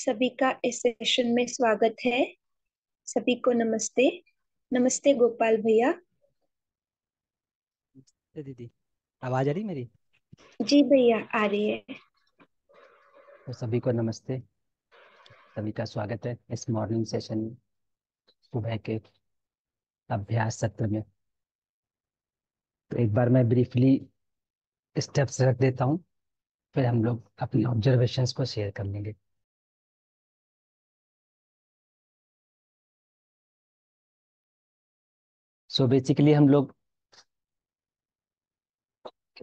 सभी का इस सेशन में स्वागत है सभी को नमस्ते नमस्ते गोपाल भैया दीदी आवाज आ रही मेरी जी भैया आ रही है तो सभी को नमस्ते सभी का स्वागत है इस मॉर्निंग सेशन सुबह के अभ्यास सत्र में तो एक बार मैं ब्रीफली स्टेप्स रख देता हूँ फिर हम लोग अपने ऑब्जर्वेशंस को शेयर कर लेंगे सो so बेसिकली हम लोग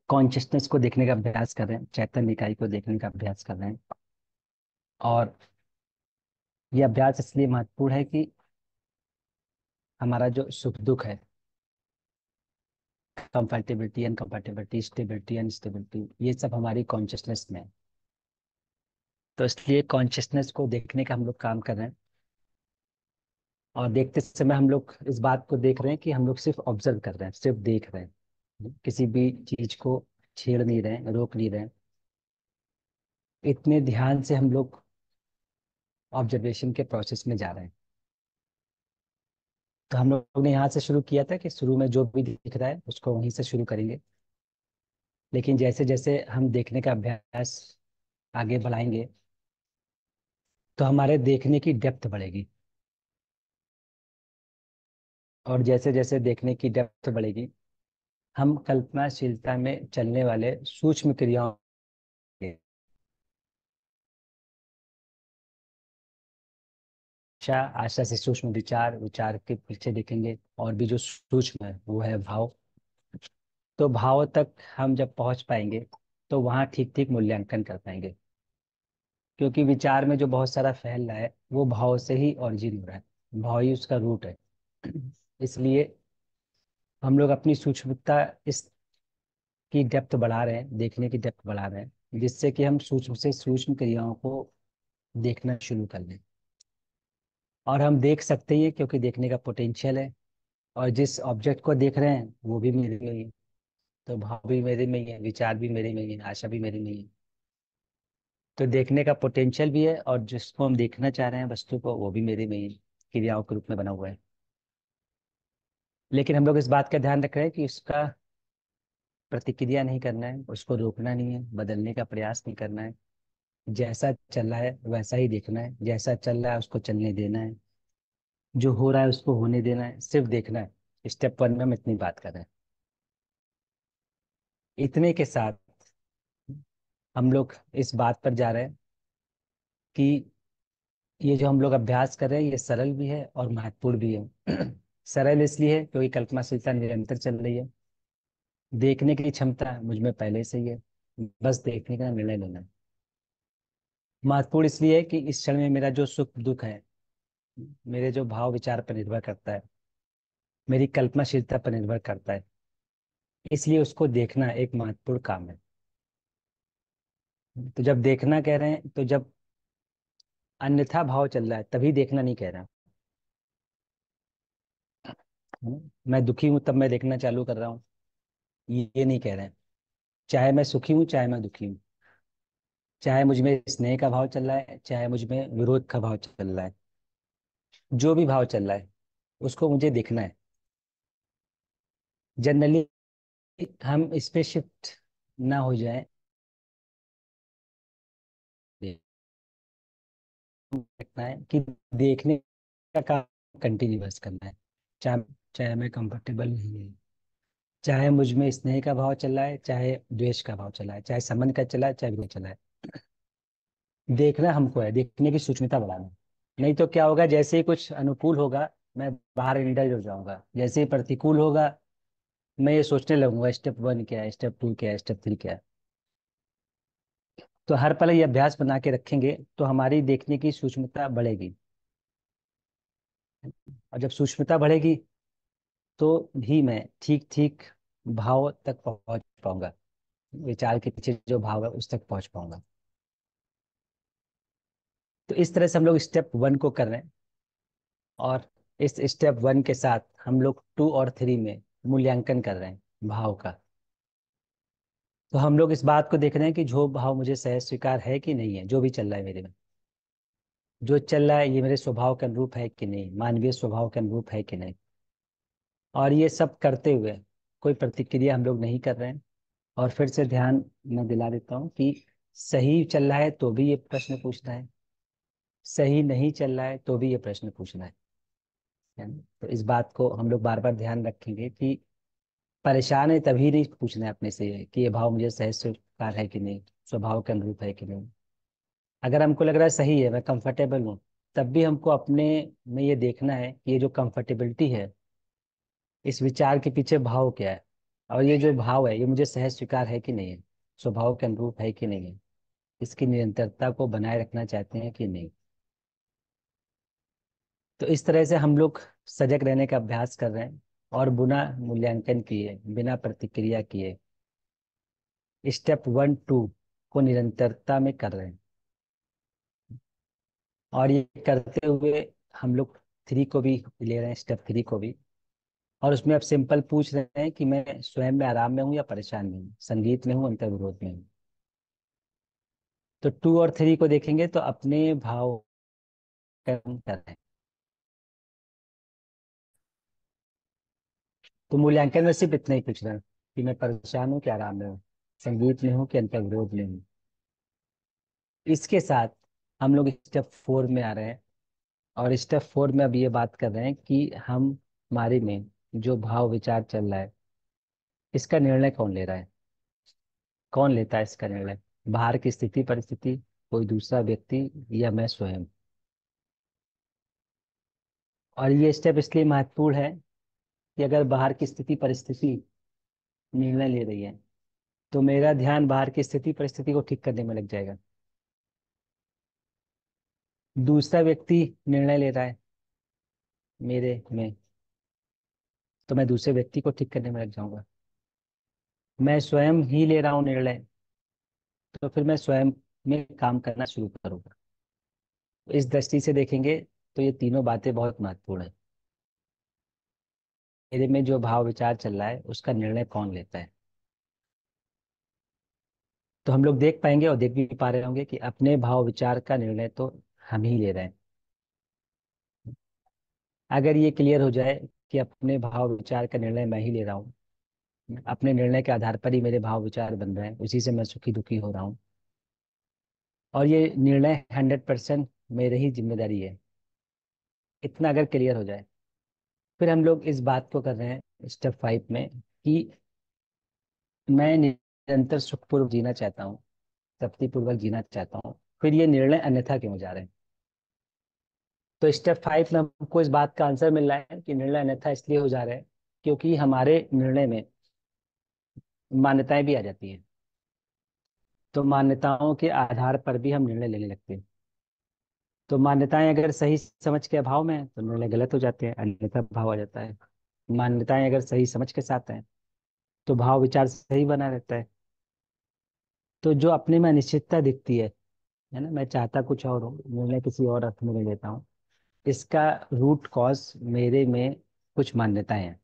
कॉन्शियसनेस को देखने का अभ्यास कर रहे हैं चैतन्य इकाई को देखने का अभ्यास कर रहे हैं और ये अभ्यास इसलिए महत्वपूर्ण है कि हमारा जो सुख दुख है कंफर्टेबिलिटी अनकम्फर्टेबिलिटी स्टेबिलिटी अनस्टेबिलिटी ये सब हमारी कॉन्शियसनेस में है तो इसलिए कॉन्शियसनेस को देखने का हम लोग काम कर रहे हैं और देखते समय हम लोग इस बात को देख रहे हैं कि हम लोग सिर्फ ऑब्जर्व कर रहे हैं सिर्फ देख रहे हैं किसी भी चीज को छेड़ नहीं रहे हैं रोक नहीं रहे इतने ध्यान से हम लोग ऑब्जर्वेशन के प्रोसेस में जा रहे हैं तो हम लोग ने यहाँ से शुरू किया था कि शुरू में जो भी दिख रहा है उसको वहीं से शुरू करेंगे लेकिन जैसे जैसे हम देखने का अभ्यास आगे बढ़ाएंगे तो हमारे देखने की डेप्थ बढ़ेगी और जैसे जैसे देखने की डेप्थ बढ़ेगी हम कल्पनाशीलता में चलने वाले सूक्ष्म क्रियाओं आशा से सूक्ष्म विचार विचार के पीछे देखेंगे और भी जो सूक्ष्म है वो है भाव तो भाव तक हम जब पहुंच पाएंगे तो वहाँ ठीक ठीक मूल्यांकन कर पाएंगे क्योंकि विचार में जो बहुत सारा फैल रहा है वो भाव से ही ऑरिजिन हो रहा है भाव ही उसका रूट है इसलिए हम लोग अपनी सूक्ष्मता इस की डेप्थ बढ़ा रहे हैं देखने की डेप्थ बढ़ा रहे हैं जिससे कि हम सूक्ष्म से सूक्ष्म क्रियाओं को देखना शुरू कर लें और हम देख सकते ही क्योंकि देखने का पोटेंशियल है और जिस ऑब्जेक्ट को देख रहे हैं वो भी मेरे में ही तो भाव भी मेरे में ही है विचार भी मेरे में ही है आशा भी मेरे में ही है तो देखने का पोटेंशियल भी है और जिसको हम देखना चाह रहे हैं वस्तु को वो भी मेरे में ही क्रियाओं के रूप में बना हुआ है लेकिन हम लोग इस बात का ध्यान रख रहे हैं कि उसका प्रतिक्रिया नहीं करना है उसको रोकना नहीं है बदलने का प्रयास नहीं करना है जैसा चल रहा है वैसा ही देखना है जैसा चल रहा है उसको चलने देना है जो हो रहा है उसको होने देना है सिर्फ देखना है स्टेप वन में हम इतनी बात कर रहे हैं इतने के साथ हम लोग इस बात पर जा रहे हैं कि ये जो हम लोग अभ्यास कर रहे हैं ये सरल भी है और महत्वपूर्ण भी है सरल इसलिए है क्योंकि कल्पनाशीलता निरंतर चल रही है देखने की क्षमता मुझमें पहले से ही है बस देखने का निर्णय लेना महत्वपूर्ण इसलिए है कि इस क्षण में मेरा जो सुख दुख है मेरे जो भाव विचार पर निर्भर करता है मेरी कल्पनाशीलता पर निर्भर करता है इसलिए उसको देखना एक महत्वपूर्ण काम है तो जब देखना कह रहे हैं तो जब अन्यथा भाव चल रहा है तभी देखना नहीं कह रहा मैं दुखी हूँ तब मैं देखना चालू कर रहा हूँ ये, ये नहीं कह रहे हैं चाहे मैं सुखी हूँ चाहे मैं दुखी हूं चाहे मुझ में स्नेह का भाव चल रहा है चाहे मुझ में विरोध का भाव चल रहा है जो भी भाव चल रहा है उसको मुझे देखना है जनरली हम इस पर शिफ्ट ना हो जाए देखना है कि देखने का काम कंटिन्यूस करना है चाहे चाहे मैं कंफर्टेबल नहीं है चाहे मुझ में स्नेह का भाव चला है चाहे द्वेष का भाव चला है चाहे संबंध का चला है चाहे विरोध चला है देखना हमको है देखने की सूक्ष्मता बढ़ाना नहीं तो क्या होगा जैसे ही कुछ अनुकूल होगा मैं बाहर इंडल हो जाऊंगा जैसे ही प्रतिकूल होगा मैं ये सोचने लगूंगा स्टेप वन क्या है स्टेप टू क्या है स्टेप थ्री क्या है तो हर पल ये अभ्यास बना के रखेंगे तो हमारी देखने की सूक्ष्मता बढ़ेगी और जब सूक्ष्मता बढ़ेगी तो भी मैं ठीक ठीक भाव तक पहुंच पाऊंगा विचार के पीछे जो भाव है उस तक पहुंच पाऊंगा तो इस तरह से हम लोग स्टेप वन को कर रहे हैं और इस स्टेप वन के साथ हम लोग टू और थ्री में मूल्यांकन कर रहे हैं भाव का तो हम लोग इस बात को देख रहे हैं कि जो भाव मुझे सहज स्वीकार है कि नहीं है जो भी चल रहा है मेरे में जो चल रहा है ये मेरे स्वभाव के अनुरूप है कि नहीं मानवीय स्वभाव के अनुरूप है कि नहीं और ये सब करते हुए कोई प्रतिक्रिया हम लोग नहीं कर रहे हैं और फिर से ध्यान मैं दिला देता हूँ कि सही चल रहा है तो भी ये प्रश्न पूछना है सही नहीं चल रहा है तो भी ये प्रश्न पूछना है तो इस बात को हम लोग बार बार ध्यान रखेंगे कि परेशान है तभी नहीं पूछना है अपने से कि ये भाव मुझे सही स्वीकार है कि नहीं स्वभाव के अनुरूप है कि नहीं अगर हमको लग रहा है सही है मैं कंफर्टेबल हूँ तब भी हमको अपने में ये देखना है कि ये जो कंफर्टेबिलिटी है इस विचार के पीछे भाव क्या है और ये जो भाव है ये मुझे सहज स्वीकार है कि नहीं है स्वभाव के अनुरूप है कि नहीं है इसकी निरंतरता को बनाए रखना चाहते हैं कि नहीं तो इस तरह से हम लोग सजग रहने का अभ्यास कर रहे हैं और बिना मूल्यांकन किए बिना प्रतिक्रिया किए स्टेप वन टू को निरंतरता में कर रहे हैं और ये करते हुए हम लोग थ्री को भी ले रहे हैं स्टेप थ्री को भी और उसमें आप सिंपल पूछ रहे हैं कि मैं स्वयं में आराम में हूं या परेशान में हूं संगीत में हूं अंतर्विरोध में हूं तो टू और थ्री को देखेंगे तो अपने भाव कर्म कर रहे हैं तो मूल्यांकन में सिर्फ इतना ही पूछ रहे हैं कि मैं परेशान हूं कि आराम में हूं संगीत में हूं कि अंतर्विरोध में हूं इसके साथ हम लोग स्टेप फोर में आ रहे हैं और स्टेप फोर में अब ये बात कर रहे हैं कि हम हमारे में जो भाव विचार चल रहा है इसका निर्णय कौन ले रहा है कौन लेता है इसका निर्णय बाहर की स्थिति परिस्थिति कोई दूसरा व्यक्ति या मैं स्वयं और ये स्टेप इसलिए महत्वपूर्ण है कि अगर बाहर की स्थिति परिस्थिति निर्णय ले रही है तो मेरा ध्यान बाहर की स्थिति परिस्थिति को ठीक करने में लग जाएगा दूसरा व्यक्ति निर्णय ले रहा है मेरे में तो मैं दूसरे व्यक्ति को ठीक करने में लग जाऊंगा मैं स्वयं ही ले रहा हूं निर्णय तो फिर मैं स्वयं में काम करना शुरू करूंगा इस दृष्टि से देखेंगे तो ये तीनों बातें बहुत महत्वपूर्ण है मेरे में जो भाव विचार चल रहा है उसका निर्णय कौन लेता है तो हम लोग देख पाएंगे और देख भी पा रहे होंगे कि अपने भाव विचार का निर्णय तो हम ही ले रहे हैं अगर ये क्लियर हो जाए कि अपने भाव विचार का निर्णय मैं ही ले रहा हूँ अपने निर्णय के आधार पर ही मेरे भाव विचार बन रहे हैं उसी से मैं सुखी दुखी हो रहा हूँ और ये निर्णय हंड्रेड परसेंट मेरे ही जिम्मेदारी है इतना अगर क्लियर हो जाए फिर हम लोग इस बात को कर रहे हैं स्टेप फाइव में कि मैं निरंतर सुखपूर्वक जीना चाहता हूँ तृप्तिपूर्वक जीना चाहता हूँ फिर ये निर्णय अन्यथा क्यों जा रहे हैं तो स्टेप फाइव में हमको इस बात का आंसर मिल रहा है कि निर्णय अन्यथा इसलिए हो जा रहा है क्योंकि हमारे निर्णय में मान्यताएं भी आ जाती हैं तो मान्यताओं के आधार पर भी हम निर्णय लेने लगते हैं तो मान्यताएं अगर सही समझ के अभाव में तो निर्णय गलत हो जाते हैं अन्यथा भाव आ जाता है मान्यताएं अगर सही समझ के साथ हैं तो भाव विचार सही बना रहता है तो जो अपने में अनिश्चितता दिखती है है ना मैं चाहता कुछ और हो निर्णय किसी और अर्थ में ले लेता हूँ इसका रूट कॉज मेरे में कुछ मान्यताएं हैं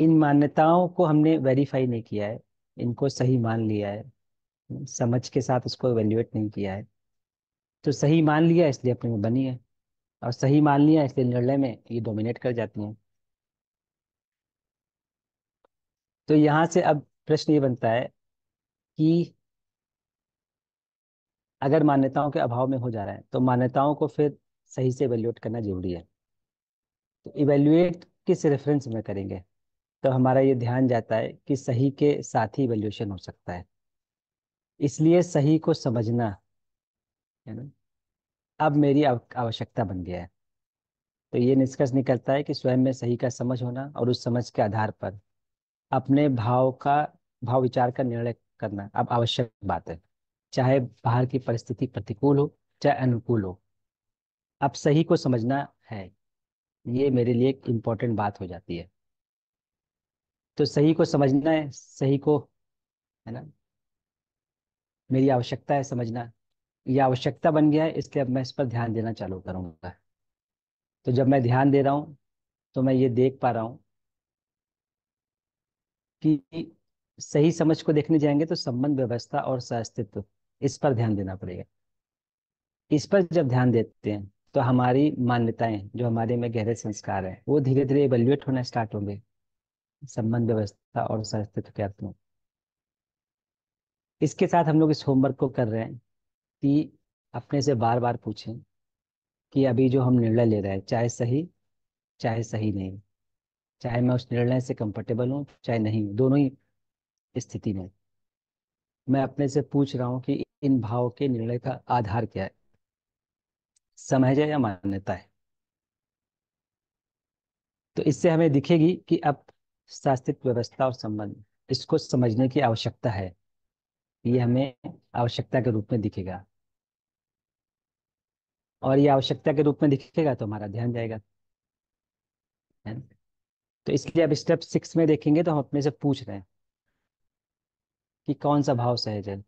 इन मान्यताओं को हमने वेरीफाई नहीं किया है इनको सही मान लिया है समझ के साथ उसको एवेल्युएट नहीं किया है तो सही मान लिया इसलिए अपने में बनी है और सही मान लिया इसलिए निर्णय में ये डोमिनेट कर जाती हैं तो यहाँ से अब प्रश्न ये बनता है कि अगर मान्यताओं के अभाव में हो जा रहा है तो मान्यताओं को फिर सही से इवेल्युएट करना जरूरी है तो इवेल्युएट किस रेफरेंस में करेंगे तो हमारा ये ध्यान जाता है कि सही के साथ ही इवेल्यूशन हो सकता है इसलिए सही को समझना है ना अब मेरी आवश्यकता बन गया है तो ये निष्कर्ष निकलता है कि स्वयं में सही का समझ होना और उस समझ के आधार पर अपने भाव का भाव विचार का निर्णय करना अब आवश्यक बात है चाहे बाहर की परिस्थिति प्रतिकूल हो चाहे अनुकूल हो अब सही को समझना है ये मेरे लिए एक इम्पोर्टेंट बात हो जाती है तो सही को समझना है सही को है ना मेरी आवश्यकता है समझना यह आवश्यकता बन गया है इसलिए अब मैं इस पर ध्यान देना चालू करूंगा तो जब मैं ध्यान दे रहा हूं तो मैं ये देख पा रहा हूं कि सही समझ को देखने जाएंगे तो संबंध व्यवस्था और सअस्तित्व इस पर ध्यान देना पड़ेगा इस पर जब ध्यान देते हैं तो हमारी मान्यताएं जो हमारे में गहरे संस्कार हैं वो धीरे धीरे एवेल्युएट होना स्टार्ट होंगे संबंध व्यवस्था और अस्तित्व के अर्थ में इसके साथ हम लोग इस होमवर्क को कर रहे हैं कि अपने से बार बार पूछें कि अभी जो हम निर्णय ले रहे हैं चाहे सही चाहे सही नहीं चाहे मैं उस निर्णय से कंफर्टेबल हूँ चाहे नहीं दोनों ही स्थिति में मैं अपने से पूछ रहा हूँ कि इन भाव के निर्णय का आधार क्या है समझ या मान्यता है तो इससे हमें दिखेगी कि अब शास्त्रित व्यवस्था और संबंध इसको समझने की आवश्यकता है ये हमें आवश्यकता के रूप में दिखेगा और ये आवश्यकता के रूप में दिखेगा तो हमारा ध्यान जाएगा तो इसलिए अब स्टेप सिक्स में देखेंगे तो हम अपने से पूछ रहे हैं कि कौन सा भाव सहज है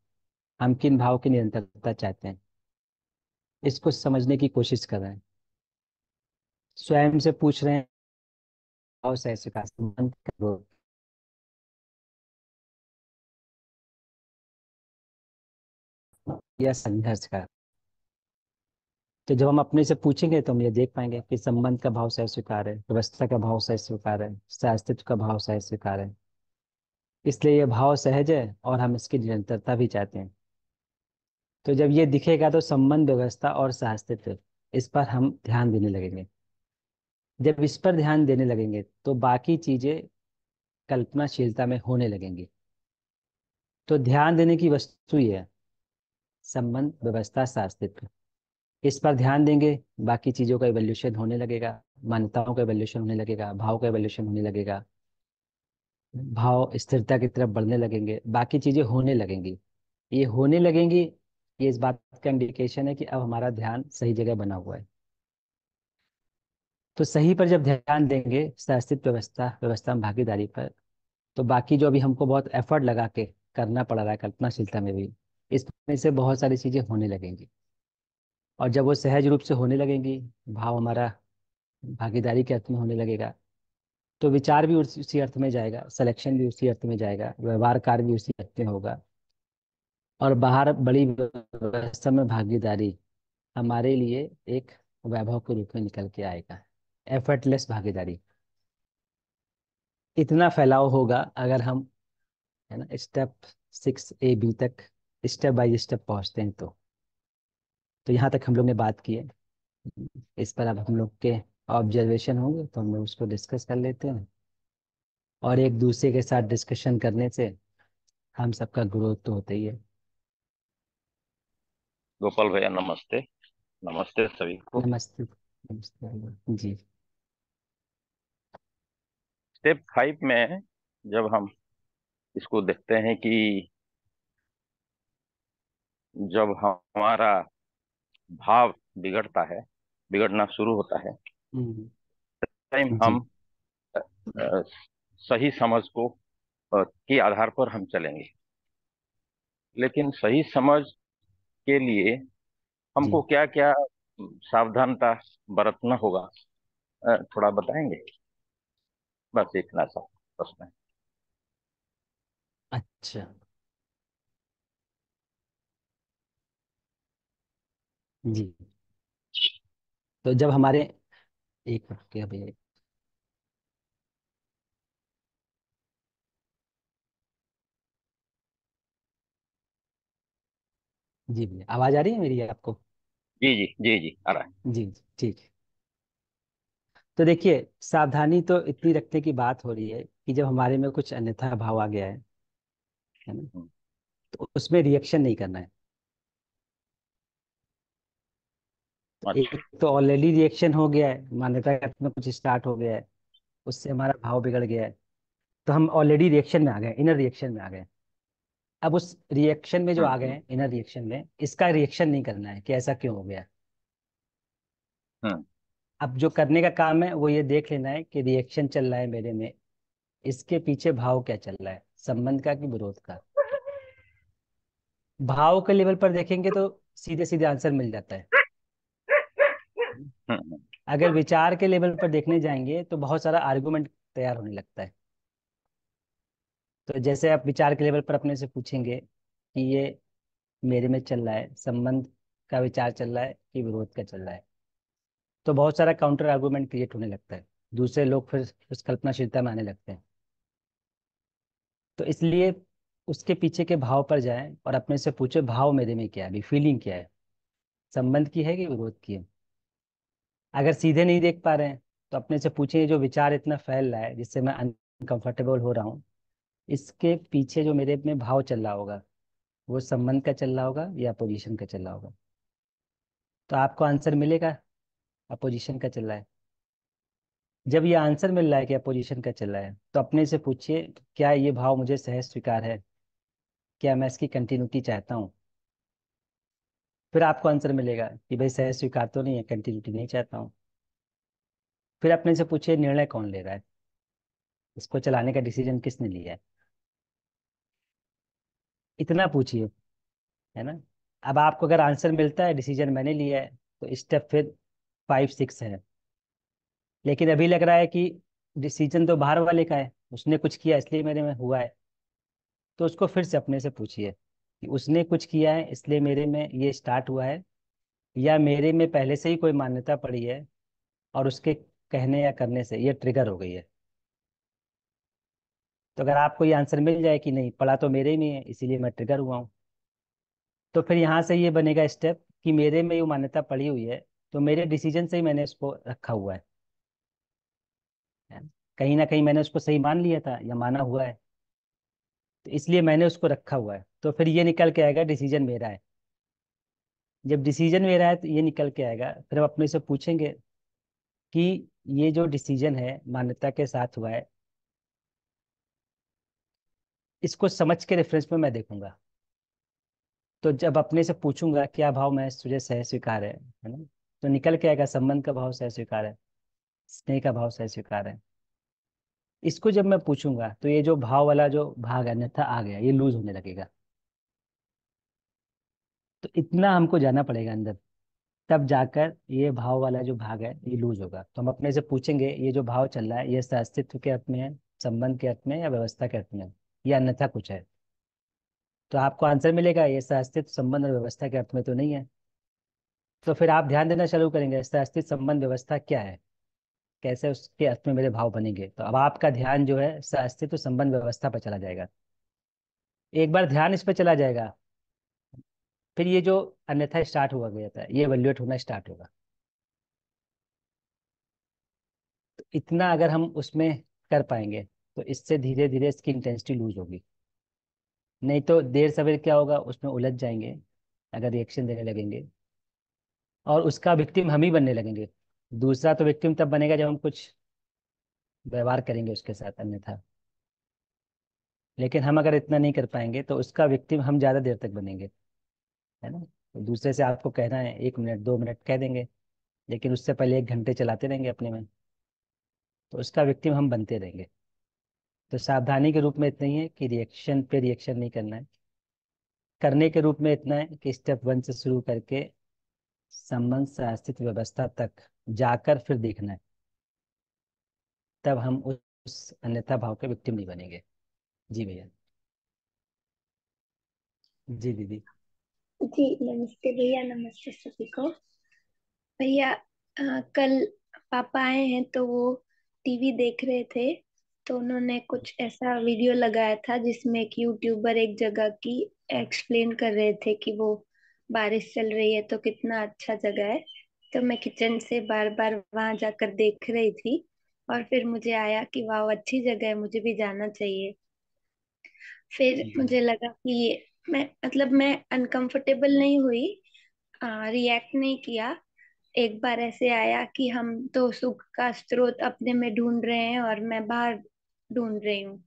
हम किन भाव की निरंतरता चाहते हैं इसको समझने की कोशिश कर रहे हैं स्वयं से पूछ रहे हैं भाव सह या संघर्ष का तो जब हम अपने से पूछेंगे तो हम ये देख पाएंगे कि संबंध का भाव सह स्वीकार है व्यवस्था का भाव सह स्वीकार है अस्तित्व का भाव सह स्वीकार है इसलिए यह भाव सहज है और हम इसकी निरंतरता भी चाहते हैं तो जब ये दिखेगा तो संबंध व्यवस्था और सहस्तित्व इस पर हम ध्यान देने लगेंगे जब इस पर ध्यान देने लगेंगे तो बाकी चीजें कल्पनाशीलता में होने लगेंगी तो ध्यान देने की वस्तु यह संबंध व्यवस्था शास्त्रित्व इस पर ध्यान देंगे बाकी चीजों का एवोल्यूशन होने लगेगा मान्यताओं का एवोल्यूशन होने लगेगा भाव का एवोल्यूशन होने लगेगा भाव स्थिरता की तरफ बढ़ने लगेंगे बाकी चीजें होने लगेंगी ये होने लगेंगी ये इस बात का इंडिकेशन है कि अब हमारा ध्यान सही जगह बना हुआ है तो सही पर जब ध्यान देंगे सहस्तित्व व्यवस्था व्यवस्था में भागीदारी पर तो बाकी जो अभी हमको बहुत एफर्ट लगा के करना पड़ रहा है कल्पनाशीलता में भी इसमें से बहुत सारी चीज़ें होने लगेंगी और जब वो सहज रूप से होने लगेंगी भाव हमारा भागीदारी के अर्थ में होने लगेगा तो विचार भी उसी अर्थ में जाएगा सिलेक्शन भी उसी अर्थ में जाएगा व्यवहार कार्य भी उसी अर्थ में होगा और बाहर बड़ी व्यवस्था में भागीदारी हमारे लिए एक वैभव के रूप में निकल के आएगा एफर्टलेस भागीदारी इतना फैलाव होगा अगर हम है ना स्टेप सिक्स ए बी तक स्टेप बाय स्टेप पहुंचते हैं तो तो यहाँ तक हम लोग ने बात की है इस पर अब हम लोग के ऑब्जर्वेशन होंगे तो हम लोग उसको डिस्कस कर लेते हैं और एक दूसरे के साथ डिस्कशन करने से हम सबका ग्रोथ तो होता ही है गोपाल भैया नमस्ते नमस्ते सभी को नमस्ते नमस्ते जी स्टेप फाइव में जब हम इसको देखते हैं कि जब हमारा भाव बिगड़ता है बिगड़ना शुरू होता है टाइम हम्म। हम सही समझ को के आधार पर हम चलेंगे लेकिन सही समझ के लिए हमको क्या क्या सावधानता बरतना होगा थोड़ा बताएंगे बस इतना सा प्रश्न अच्छा जी तो जब हमारे एक भैया जी भैया आवाज आ रही है मेरी आपको जी जी जी जी आ रहा है जी जी ठीक तो देखिए सावधानी तो इतनी रखने की बात हो रही है कि जब हमारे में कुछ अन्यथा भाव आ गया है है ना हम्म। तो उसमें रिएक्शन नहीं करना है अच्छा। एक तो ऑलरेडी रिएक्शन हो गया है मान्यता में कुछ स्टार्ट हो गया है उससे हमारा भाव बिगड़ गया है तो हम ऑलरेडी रिएक्शन में आ गए इनर रिएक्शन में आ गए अब उस रिएक्शन में जो आ गए इनर हम्म, रिएक्शन हम्म। में इसका रिएक्शन नहीं करना है कि ऐसा क्यों हो गया हाँ। अब जो करने का काम है वो ये देख लेना है कि रिएक्शन चल रहा है मेरे में इसके पीछे भाव क्या चल रहा है संबंध का कि विरोध का भाव के लेवल पर देखेंगे तो सीधे सीधे आंसर मिल जाता है हम्म, अगर विचार के लेवल पर देखने जाएंगे तो बहुत सारा आर्गुमेंट तैयार होने लगता है तो जैसे आप विचार के लेवल पर अपने से पूछेंगे कि ये मेरे में चल रहा है संबंध का विचार चल रहा है कि विरोध का चल रहा है तो बहुत सारा काउंटर आर्गूमेंट क्रिएट होने लगता है दूसरे लोग फिर उस कल्पनाशीलता में आने लगते हैं तो इसलिए उसके पीछे के भाव पर जाएं और अपने से पूछे भाव मेरे में क्या है अभी फीलिंग क्या है संबंध की है कि विरोध की है अगर सीधे नहीं देख पा रहे हैं तो अपने से पूछें जो विचार इतना फैल रहा है जिससे मैं अनकंफर्टेबल हो रहा हूँ इसके पीछे जो मेरे में भाव चल रहा होगा वो संबंध का चल रहा होगा या अपोजिशन का चल रहा होगा तो आपको आंसर मिलेगा अपोजिशन का चल रहा है जब ये आंसर मिल रहा है कि अपोजिशन का चल रहा है तो अपने से पूछिए क्या ये भाव मुझे सहज स्वीकार है क्या मैं इसकी कंटिन्यूटी चाहता हूँ फिर आपको आंसर मिलेगा कि भाई सहज स्वीकार तो नहीं है कंटिन्यूटी नहीं चाहता हूँ फिर अपने से पूछिए निर्णय कौन ले रहा है इसको चलाने का डिसीजन किसने लिया है इतना पूछिए है ना अब आपको अगर आंसर मिलता है डिसीजन मैंने लिया है तो स्टेप फिर फाइव सिक्स है लेकिन अभी लग रहा है कि डिसीजन तो बाहर वाले का है उसने कुछ किया इसलिए मेरे में हुआ है तो उसको फिर से अपने से पूछिए कि उसने कुछ किया है इसलिए मेरे में ये स्टार्ट हुआ है या मेरे में पहले से ही कोई मान्यता पड़ी है और उसके कहने या करने से ये ट्रिगर हो गई है तो अगर आपको ये आंसर मिल जाए कि नहीं पढ़ा तो मेरे में है इसीलिए मैं ट्रिगर हुआ हूँ तो फिर यहाँ से ये बनेगा स्टेप कि मेरे में ये मान्यता पड़ी हुई है तो मेरे डिसीजन से ही मैंने उसको रखा हुआ है कहीं ना कहीं मैंने उसको सही मान लिया था या माना हुआ है तो इसलिए मैंने उसको रखा हुआ है तो फिर ये निकल के आएगा डिसीजन मेरा है जब डिसीजन मेरा है तो ये निकल के आएगा फिर हम अपने से पूछेंगे कि ये जो डिसीजन है मान्यता के साथ हुआ है इसको समझ के रेफरेंस में मैं देखूंगा तो जब अपने से पूछूंगा क्या भाव मैं तुझे सह स्वीकार है है ना तो निकल के आएगा संबंध का भाव सह स्वीकार है स्नेह का भाव सह स्वीकार है इसको जब मैं पूछूंगा तो ये जो भाव वाला जो भाग अन्यथा आ गया ये लूज होने लगेगा तो इतना हमको जाना पड़ेगा अंदर तब जाकर ये भाव वाला जो भाग है ये लूज होगा तो हम अपने से पूछेंगे ये जो भाव चल रहा है ये अस्तित्व के अर्थ में है संबंध के अर्थ में या व्यवस्था के अर्थ में है या अन्यथा कुछ है तो आपको आंसर मिलेगा ये सहअस्तित्व संबंध और व्यवस्था के अर्थ में तो नहीं है तो फिर आप ध्यान देना शुरू करेंगे सहअस्तित्व संबंध व्यवस्था क्या है कैसे उसके अर्थ में मेरे भाव बनेंगे तो अब आपका ध्यान जो है सहअस्तित्व संबंध व्यवस्था पर चला जाएगा एक बार ध्यान इस पर चला जाएगा फिर ये जो अन्यथा स्टार्ट हुआ गया था ये एवेल्युएट होना स्टार्ट होगा तो इतना अगर हम उसमें कर पाएंगे तो इससे धीरे धीरे इसकी इंटेंसिटी लूज होगी नहीं तो देर सवेर क्या होगा उसमें उलझ जाएंगे अगर रिएक्शन देने लगेंगे और उसका विक्टिम हम ही बनने लगेंगे दूसरा तो विक्टिम तब बनेगा जब हम कुछ व्यवहार करेंगे उसके साथ अन्यथा लेकिन हम अगर इतना नहीं कर पाएंगे तो उसका विक्टिम हम ज़्यादा देर तक बनेंगे है ना तो दूसरे से आपको कहना है एक मिनट दो मिनट कह देंगे लेकिन उससे पहले एक घंटे चलाते रहेंगे अपने में तो उसका विक्टिम हम बनते रहेंगे तो सावधानी के रूप में इतना ही है कि रिएक्शन पे रिएक्शन नहीं करना है करने के रूप में इतना है कि स्टेप वन से शुरू करके संबंध शास्त्रित व्यवस्था तक जाकर फिर देखना है तब हम उस अन्यथा भाव के विक्टिम नहीं बनेंगे जी भैया जी दीदी जी नमस्ते भैया नमस्ते सभी को भैया कल पापा आए हैं तो वो टीवी देख रहे थे तो उन्होंने कुछ ऐसा वीडियो लगाया था जिसमें एक यूट्यूबर एक जगह की एक्सप्लेन कर रहे थे कि वो बारिश चल रही है तो कितना अच्छा जगह है तो मैं किचन से बार बार वहाँ जाकर देख रही थी और फिर मुझे आया कि वाह अच्छी जगह है मुझे भी जाना चाहिए फिर मुझे लगा कि ये मैं मतलब मैं अनकंफर्टेबल नहीं हुई रिएक्ट नहीं किया एक बार ऐसे आया कि हम तो सुख का स्रोत अपने में ढूंढ रहे हैं और मैं बाहर ढूंढ रही हूँ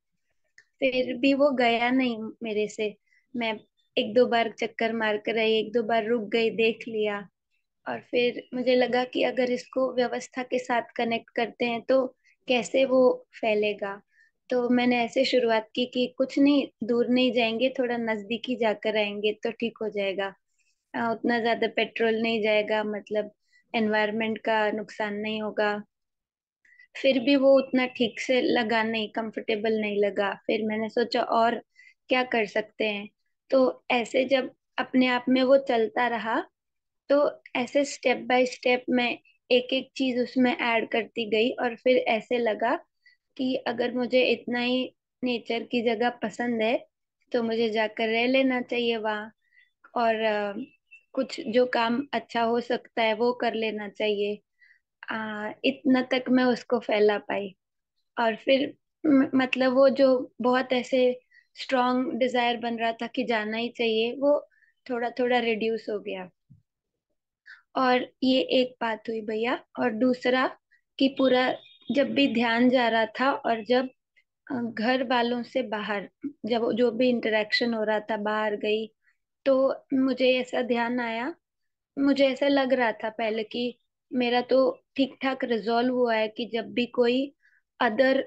फिर भी वो गया नहीं मेरे से मैं एक दो बार चक्कर मार कर आई एक दो बार रुक गई देख लिया और फिर मुझे लगा कि अगर इसको व्यवस्था के साथ कनेक्ट करते हैं तो कैसे वो फैलेगा तो मैंने ऐसे शुरुआत की कि कुछ नहीं दूर नहीं जाएंगे थोड़ा नज़दीक ही जाकर आएंगे तो ठीक हो जाएगा उतना ज़्यादा पेट्रोल नहीं जाएगा मतलब एनवायरमेंट का नुकसान नहीं होगा फिर भी वो उतना ठीक से लगा नहीं कंफर्टेबल नहीं लगा फिर मैंने सोचा और क्या कर सकते हैं तो ऐसे जब अपने आप में वो चलता रहा तो ऐसे स्टेप बाय स्टेप मैं एक एक चीज उसमें ऐड करती गई और फिर ऐसे लगा कि अगर मुझे इतना ही नेचर की जगह पसंद है तो मुझे जाकर रह लेना चाहिए वहाँ और कुछ जो काम अच्छा हो सकता है वो कर लेना चाहिए आ, इतना तक मैं उसको फैला पाई और फिर मतलब वो जो बहुत ऐसे स्ट्रॉन्ग डिजायर बन रहा था कि जाना ही चाहिए वो थोड़ा थोड़ा रिड्यूस हो गया और ये एक बात हुई भैया और दूसरा कि पूरा जब भी ध्यान जा रहा था और जब घर वालों से बाहर जब जो भी इंटरेक्शन हो रहा था बाहर गई तो मुझे ऐसा ध्यान आया मुझे ऐसा लग रहा था पहले कि मेरा तो ठीक ठाक रिजोल्व हुआ है कि जब भी कोई other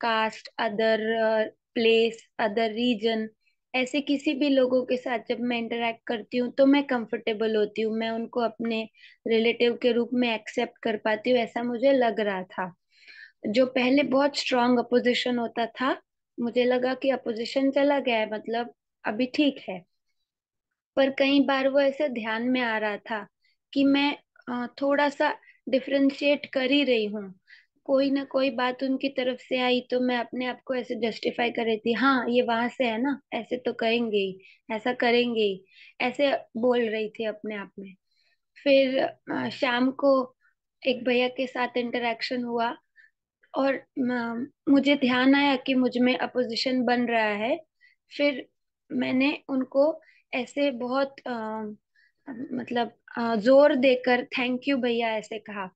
caste other place other region ऐसे किसी भी लोगों के साथ जब मैं इंटरेक्ट करती हूँ तो मैं कंफर्टेबल होती हूँ मैं उनको अपने रिलेटिव के रूप में एक्सेप्ट कर पाती हूँ ऐसा मुझे लग रहा था जो पहले बहुत स्ट्रांग अपोजिशन होता था मुझे लगा कि अपोजिशन चला गया है मतलब अभी ठीक है पर कई बार वो ऐसे ध्यान में आ रहा था कि मैं थोड़ा सा डिफ्रेंशिएट कर ही रही हूँ कोई ना कोई बात उनकी तरफ से आई तो मैं अपने आप को ऐसे जस्टिफाई कर रही थी हाँ ये वहां से है ना ऐसे तो कहेंगे ही ऐसा करेंगे ही ऐसे बोल रही थी अपने आप में फिर शाम को एक भैया के साथ इंटरेक्शन हुआ और मुझे ध्यान आया कि मुझ में अपोजिशन बन रहा है फिर मैंने उनको ऐसे बहुत आ, मतलब जोर देकर थैंक यू भैया ऐसे कहा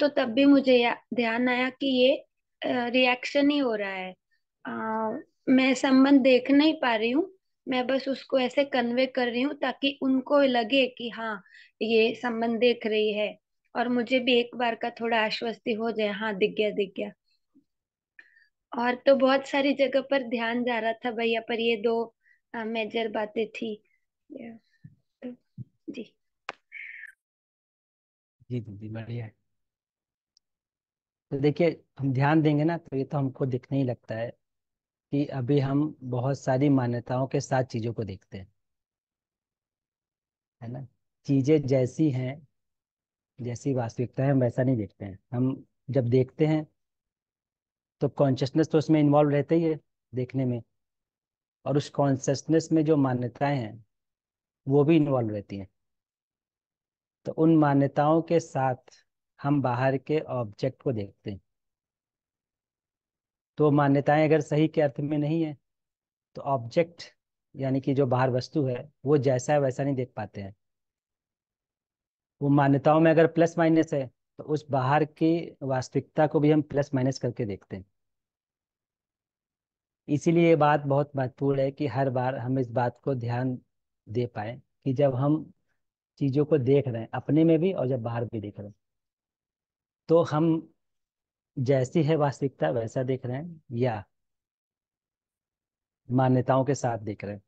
तो तब भी मुझे ध्यान आया कि ये रिएक्शन ही हो रहा है आ, मैं संबंध देख नहीं पा रही हूँ मैं बस उसको ऐसे कन्वे कर रही हूँ ताकि उनको लगे कि हाँ ये संबंध देख रही है और मुझे भी एक बार का थोड़ा आश्वस्ति हो जाए हाँ दिख गया दिख गया और तो बहुत सारी जगह पर ध्यान जा रहा था भैया पर ये दो मेजर बातें थी तो, जी जी दीदी बढ़िया है। तो देखिए हम ध्यान देंगे ना तो ये तो हमको दिखने ही लगता है कि अभी हम बहुत सारी मान्यताओं के साथ चीज़ों को देखते हैं है ना चीज़ें जैसी हैं जैसी वास्तविकता है हम वैसा नहीं देखते हैं हम जब देखते हैं तो कॉन्शियसनेस तो उसमें इन्वॉल्व रहते ही है देखने में और उस कॉन्शियसनेस में जो मान्यताएं हैं वो भी इन्वॉल्व रहती हैं तो उन मान्यताओं के साथ हम बाहर के ऑब्जेक्ट को देखते हैं तो मान्यताएं अगर सही के अर्थ में नहीं है तो ऑब्जेक्ट यानी कि जो बाहर वस्तु है वो जैसा है वैसा नहीं देख पाते हैं वो मान्यताओं में अगर प्लस माइनस है तो उस बाहर की वास्तविकता को भी हम प्लस माइनस करके देखते हैं इसीलिए ये बात बहुत महत्वपूर्ण है कि हर बार हम इस बात को ध्यान दे पाए कि जब हम चीजों को देख रहे हैं अपने में भी और जब बाहर भी देख रहे हैं तो हम जैसी है वास्तविकता वैसा देख रहे हैं या मान्यताओं के साथ देख रहे हैं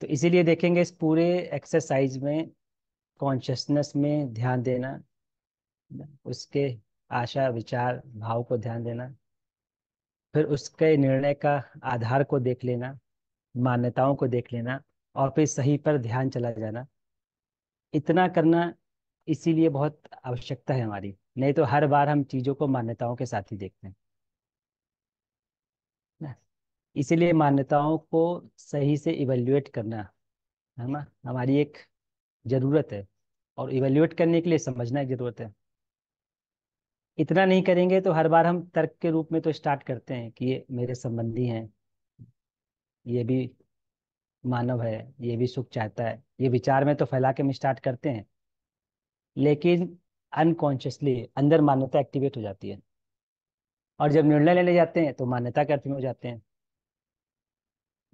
तो इसीलिए देखेंगे इस पूरे एक्सरसाइज में कॉन्शियसनेस में ध्यान देना उसके आशा विचार भाव को ध्यान देना फिर उसके निर्णय का आधार को देख लेना मान्यताओं को देख लेना और फिर सही पर ध्यान चला जाना इतना करना इसीलिए बहुत आवश्यकता है हमारी नहीं तो हर बार हम चीज़ों को मान्यताओं के साथ ही देखते हैं इसीलिए मान्यताओं को सही से इवेल्युएट करना है ना हमारी एक ज़रूरत है और इवेल्युएट करने के लिए समझना एक ज़रूरत है इतना नहीं करेंगे तो हर बार हम तर्क के रूप में तो स्टार्ट करते हैं कि ये मेरे संबंधी हैं ये भी मानव है ये भी सुख चाहता है ये विचार में तो फैला के हम स्टार्ट करते हैं लेकिन अनकॉन्शियसली अंदर मान्यता एक्टिवेट हो जाती है और जब निर्णय लेने जाते हैं तो मान्यता के अर्थ में हो जाते हैं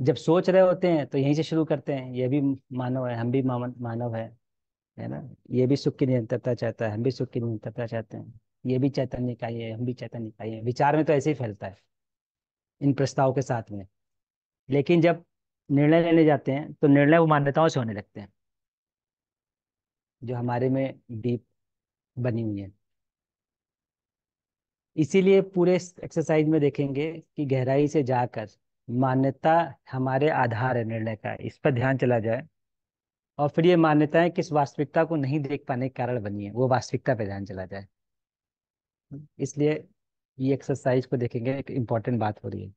जब सोच रहे होते हैं तो यहीं से शुरू करते हैं ये भी मानव है हम भी मानव है है ना ये भी सुख की निरंतरता चाहता है हम भी सुख की निरंतरता चाहते हैं ये भी चैतन्य का है हम भी चैतन्य का है विचार में तो ऐसे ही फैलता है इन प्रस्ताव के साथ में लेकिन जब निर्णय लेने जाते हैं तो निर्णय वो मान्यताओं से होने लगते हैं जो हमारे में डीप बनी हुई है इसीलिए पूरे एक्सरसाइज में देखेंगे कि गहराई से जाकर मान्यता हमारे आधार है निर्णय का इस पर ध्यान चला जाए और फिर ये मान्यताएं किस वास्तविकता को नहीं देख पाने के कारण बनी है वो वास्तविकता पर ध्यान चला जाए इसलिए ये एक्सरसाइज को देखेंगे एक इम्पॉर्टेंट बात हो रही है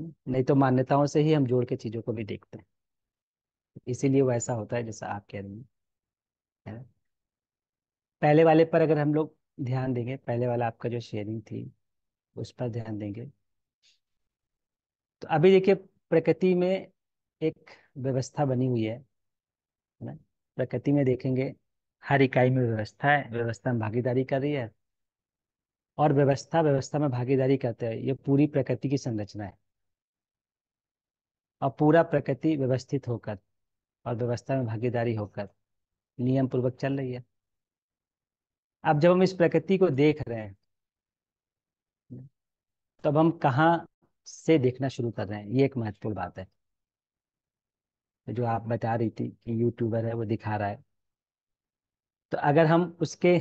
नहीं तो मान्यताओं से ही हम जोड़ के चीजों को भी देखते हैं इसीलिए वैसा होता है जैसा आप कह रहे हैं पहले वाले पर अगर हम लोग ध्यान देंगे पहले वाला आपका जो शेयरिंग थी उस पर ध्यान देंगे तो अभी देखिए प्रकृति में एक व्यवस्था बनी हुई है ना प्रकृति में देखेंगे हर इकाई में व्यवस्था है व्यवस्था में भागीदारी कर रही है और व्यवस्था व्यवस्था में भागीदारी करते हैं ये पूरी प्रकृति की संरचना है और पूरा प्रकृति व्यवस्थित होकर और व्यवस्था में भागीदारी होकर नियम पूर्वक चल रही है अब जब हम इस प्रकृति को देख रहे हैं तब हम कहाँ से देखना शुरू कर रहे हैं ये एक महत्वपूर्ण बात है जो आप बता रही थी कि यूट्यूबर है वो दिखा रहा है तो अगर हम उसके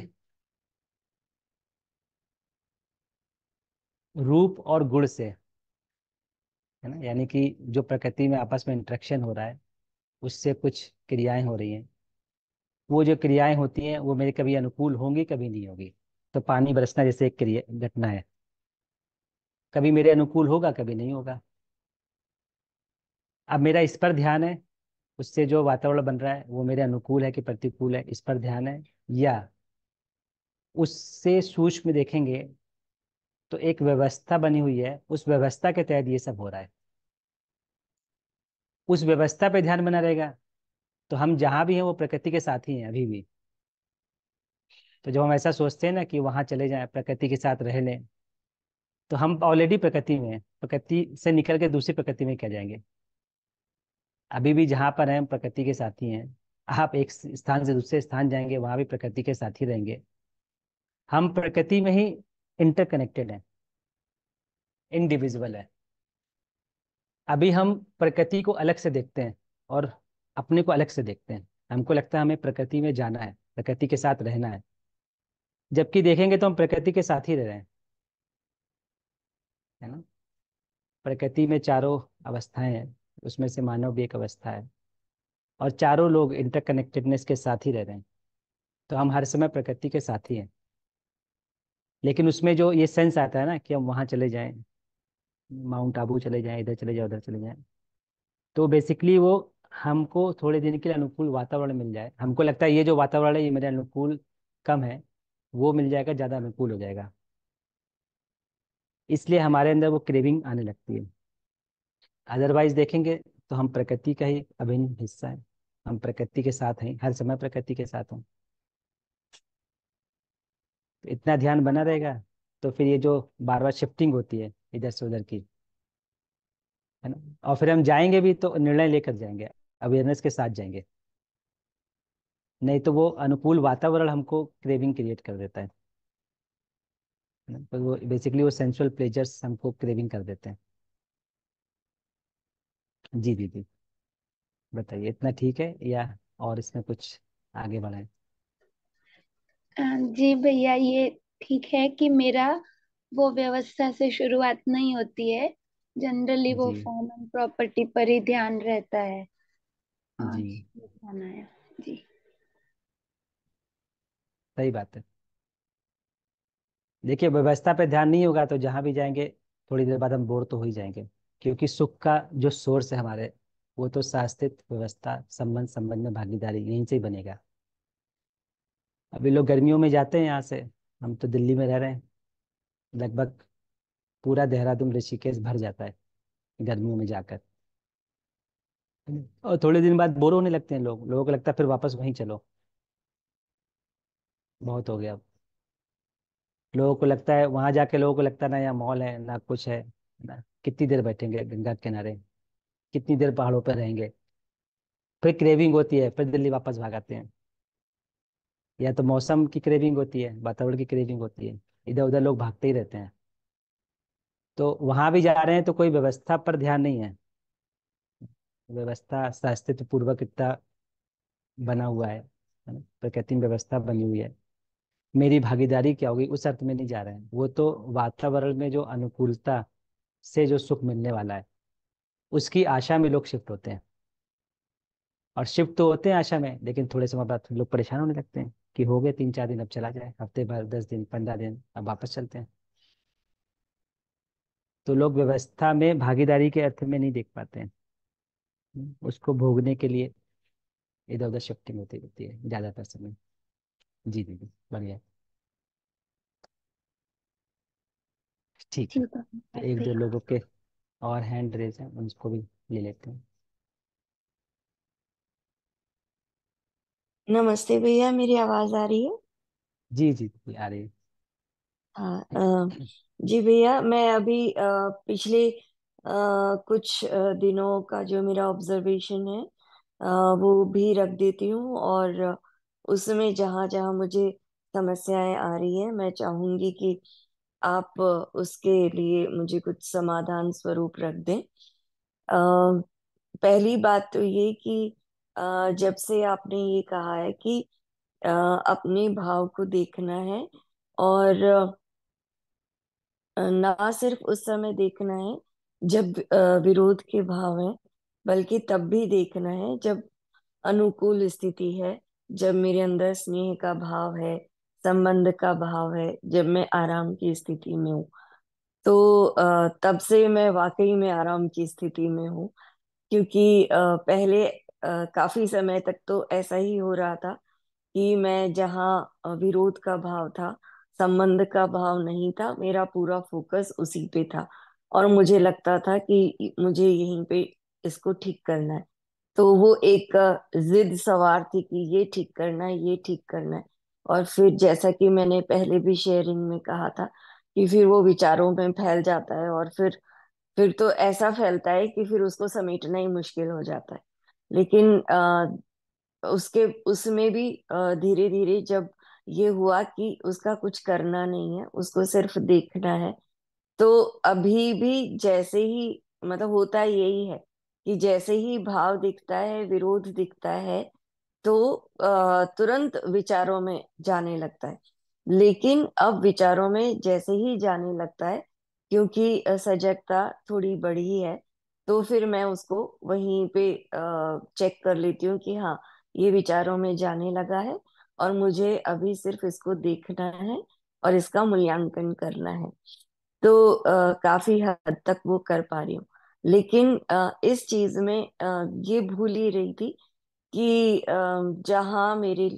रूप और गुण से है ना यानी कि जो प्रकृति में आपस में इंट्रैक्शन हो रहा है उससे कुछ क्रियाएं हो रही हैं वो जो क्रियाएं होती हैं वो मेरे कभी अनुकूल होंगी कभी नहीं होगी तो पानी बरसना जैसे एक क्रिया घटना है कभी मेरे अनुकूल होगा कभी नहीं होगा अब मेरा इस पर ध्यान है उससे जो वातावरण बन रहा है वो मेरे अनुकूल है कि प्रतिकूल है इस पर ध्यान है या उससे सूक्ष्म देखेंगे तो एक व्यवस्था बनी हुई है उस व्यवस्था के तहत ये सब हो रहा है उस व्यवस्था पे ध्यान बना रहेगा तो हम जहाँ भी हैं वो प्रकृति के साथ ही हैं अभी भी तो जब हम ऐसा सोचते हैं ना कि वहां चले जाए प्रकृति के साथ रह लें तो हम ऑलरेडी प्रकृति में प्रकृति से निकल के दूसरी प्रकृति में क्या जाएंगे अभी भी जहाँ पर हैं प्रकृति के साथ ही हैं आप एक स्थान से दूसरे स्थान जाएंगे वहाँ भी प्रकृति के साथ ही रहेंगे हम प्रकृति में ही इंटरकनेक्टेड हैं इंडिविजुअल है अभी हम प्रकृति को अलग से देखते हैं और अपने को अलग से देखते हैं हमको लगता है हमें प्रकृति में जाना है प्रकृति के साथ रहना है जबकि देखेंगे तो हम प्रकृति के साथ ही रह रहे हैं है ना प्रकृति में चारों अवस्थाएं हैं उसमें से मानव भी एक अवस्था है और चारों लोग इंटरकनेक्टेडनेस के साथ ही रह रहे हैं तो हम हर समय प्रकृति के साथ ही हैं लेकिन उसमें जो ये सेंस आता है ना कि हम वहाँ चले जाएं माउंट आबू चले जाएं इधर चले जाए उधर चले जाएं तो बेसिकली वो हमको थोड़े दिन के लिए अनुकूल वातावरण मिल जाए हमको लगता है ये जो वातावरण है ये मेरे अनुकूल कम है वो मिल जाएगा ज़्यादा अनुकूल हो जाएगा इसलिए हमारे अंदर वो क्रेविंग आने लगती है अदरवाइज देखेंगे तो हम प्रकृति का ही अभिन्न हिस्सा है हम प्रकृति के साथ हैं हर समय प्रकृति के साथ हैं तो इतना ध्यान बना रहेगा तो फिर ये जो बार बार शिफ्टिंग होती है इधर से उधर की है ना और फिर हम जाएंगे भी तो निर्णय लेकर जाएंगे अवेयरनेस के साथ जाएंगे नहीं तो वो अनुकूल वातावरण हमको क्रेविंग क्रिएट कर देता है तो वो बेसिकली वो सेंसुअल प्लेजर्स हमको क्रेविंग कर देते हैं जी जी जी बताइए इतना ठीक है या और इसमें कुछ आगे बढ़ाए जी भैया ये ठीक है कि मेरा वो व्यवस्था से शुरुआत नहीं होती है जनरली वो फॉर्म एंड प्रॉपर्टी पर ही ध्यान रहता है हाँ, जी जी सही बात है देखिए व्यवस्था पे ध्यान नहीं होगा तो जहां भी जाएंगे थोड़ी देर बाद हम बोर तो हो ही जाएंगे क्योंकि सुख का जो सोर्स है हमारे वो तो शास्त्रित व्यवस्था संबंध संबंध में भागीदारी यहीं से ही बनेगा अभी लोग गर्मियों में जाते हैं यहाँ से हम तो दिल्ली में रह रहे हैं लगभग पूरा देहरादून ऋषिकेश भर जाता है गर्मियों में जाकर और थोड़े दिन बाद बोर होने लगते हैं लोग लोगों को लगता है फिर वापस वहीं चलो बहुत हो गया अब लोगों को लगता है वहां जाके लोगों को लगता है ना यहाँ मॉल है ना कुछ है ना कितनी देर बैठेंगे गंगा किनारे कितनी देर पहाड़ों पर रहेंगे फिर क्रेविंग होती है फिर दिल्ली वापस भागाते हैं या तो मौसम की क्रेविंग होती है वातावरण की क्रेविंग होती है इधर उधर लोग भागते ही रहते हैं तो वहां भी जा रहे हैं तो कोई व्यवस्था पर ध्यान नहीं है व्यवस्था अस्तित्व पूर्वक इतना बना हुआ है प्रकृति में व्यवस्था बनी हुई है मेरी भागीदारी क्या होगी उस अर्थ में नहीं जा रहे हैं वो तो वातावरण में जो अनुकूलता से जो सुख मिलने वाला है उसकी आशा में लोग शिफ्ट होते हैं और शिफ्ट तो होते हैं आशा में लेकिन थोड़े समय बाद लोग परेशान होने लगते हैं कि हो गए तीन चार दिन अब चला जाए हफ्ते भर दस दिन पंद्रह दिन अब वापस चलते हैं तो लोग व्यवस्था में भागीदारी के अर्थ में नहीं देख पाते हैं उसको भोगने के लिए इधर उधर शिफ्टिंग होती रहती है ज्यादातर समय जी दीदी बढ़िया ठीक है एक दो लोगों के और हैंड रेज है उनको भी ले लेते हैं नमस्ते भैया मेरी आवाज आ रही है जी जी जी, आ रही हाँ जी भैया मैं अभी पिछले कुछ दिनों का जो मेरा ऑब्जर्वेशन है वो भी रख देती हूँ और उसमें जहाँ जहाँ मुझे समस्याएं आ रही हैं मैं चाहूंगी कि आप उसके लिए मुझे कुछ समाधान स्वरूप रख दें पहली बात तो ये कि जब से आपने ये कहा है कि अपने भाव को देखना है और ना सिर्फ उस समय देखना है जब विरोध के भाव है बल्कि तब भी देखना है जब अनुकूल स्थिति है जब मेरे अंदर स्नेह का भाव है संबंध का भाव है जब मैं आराम की स्थिति में हूँ तो तब से मैं वाकई में आराम की स्थिति में हूँ क्योंकि पहले काफी समय तक तो ऐसा ही हो रहा था कि मैं जहाँ विरोध का भाव था संबंध का भाव नहीं था मेरा पूरा फोकस उसी पे था और मुझे लगता था कि मुझे यहीं पे इसको ठीक करना है तो वो एक जिद सवार थी कि ये ठीक करना है ये ठीक करना है और फिर जैसा कि मैंने पहले भी शेयरिंग में कहा था कि फिर वो विचारों में फैल जाता है और फिर फिर तो ऐसा फैलता है कि फिर उसको समेटना ही मुश्किल हो जाता है लेकिन आ, उसके उसमें भी धीरे धीरे जब ये हुआ कि उसका कुछ करना नहीं है उसको सिर्फ देखना है तो अभी भी जैसे ही मतलब होता यही है कि जैसे ही भाव दिखता है विरोध दिखता है तो तुरंत विचारों में जाने लगता है लेकिन अब विचारों में जैसे ही जाने लगता है क्योंकि सजगता थोड़ी बढ़ी है तो फिर मैं उसको वहीं पे चेक कर लेती हूँ कि हाँ ये विचारों में जाने लगा है और मुझे अभी सिर्फ इसको देखना है और इसका मूल्यांकन करना है तो आ, काफी हद तक वो कर पा रही हूँ लेकिन आ, इस चीज में आ, ये भूल ही रही थी कि जहाँ मेरे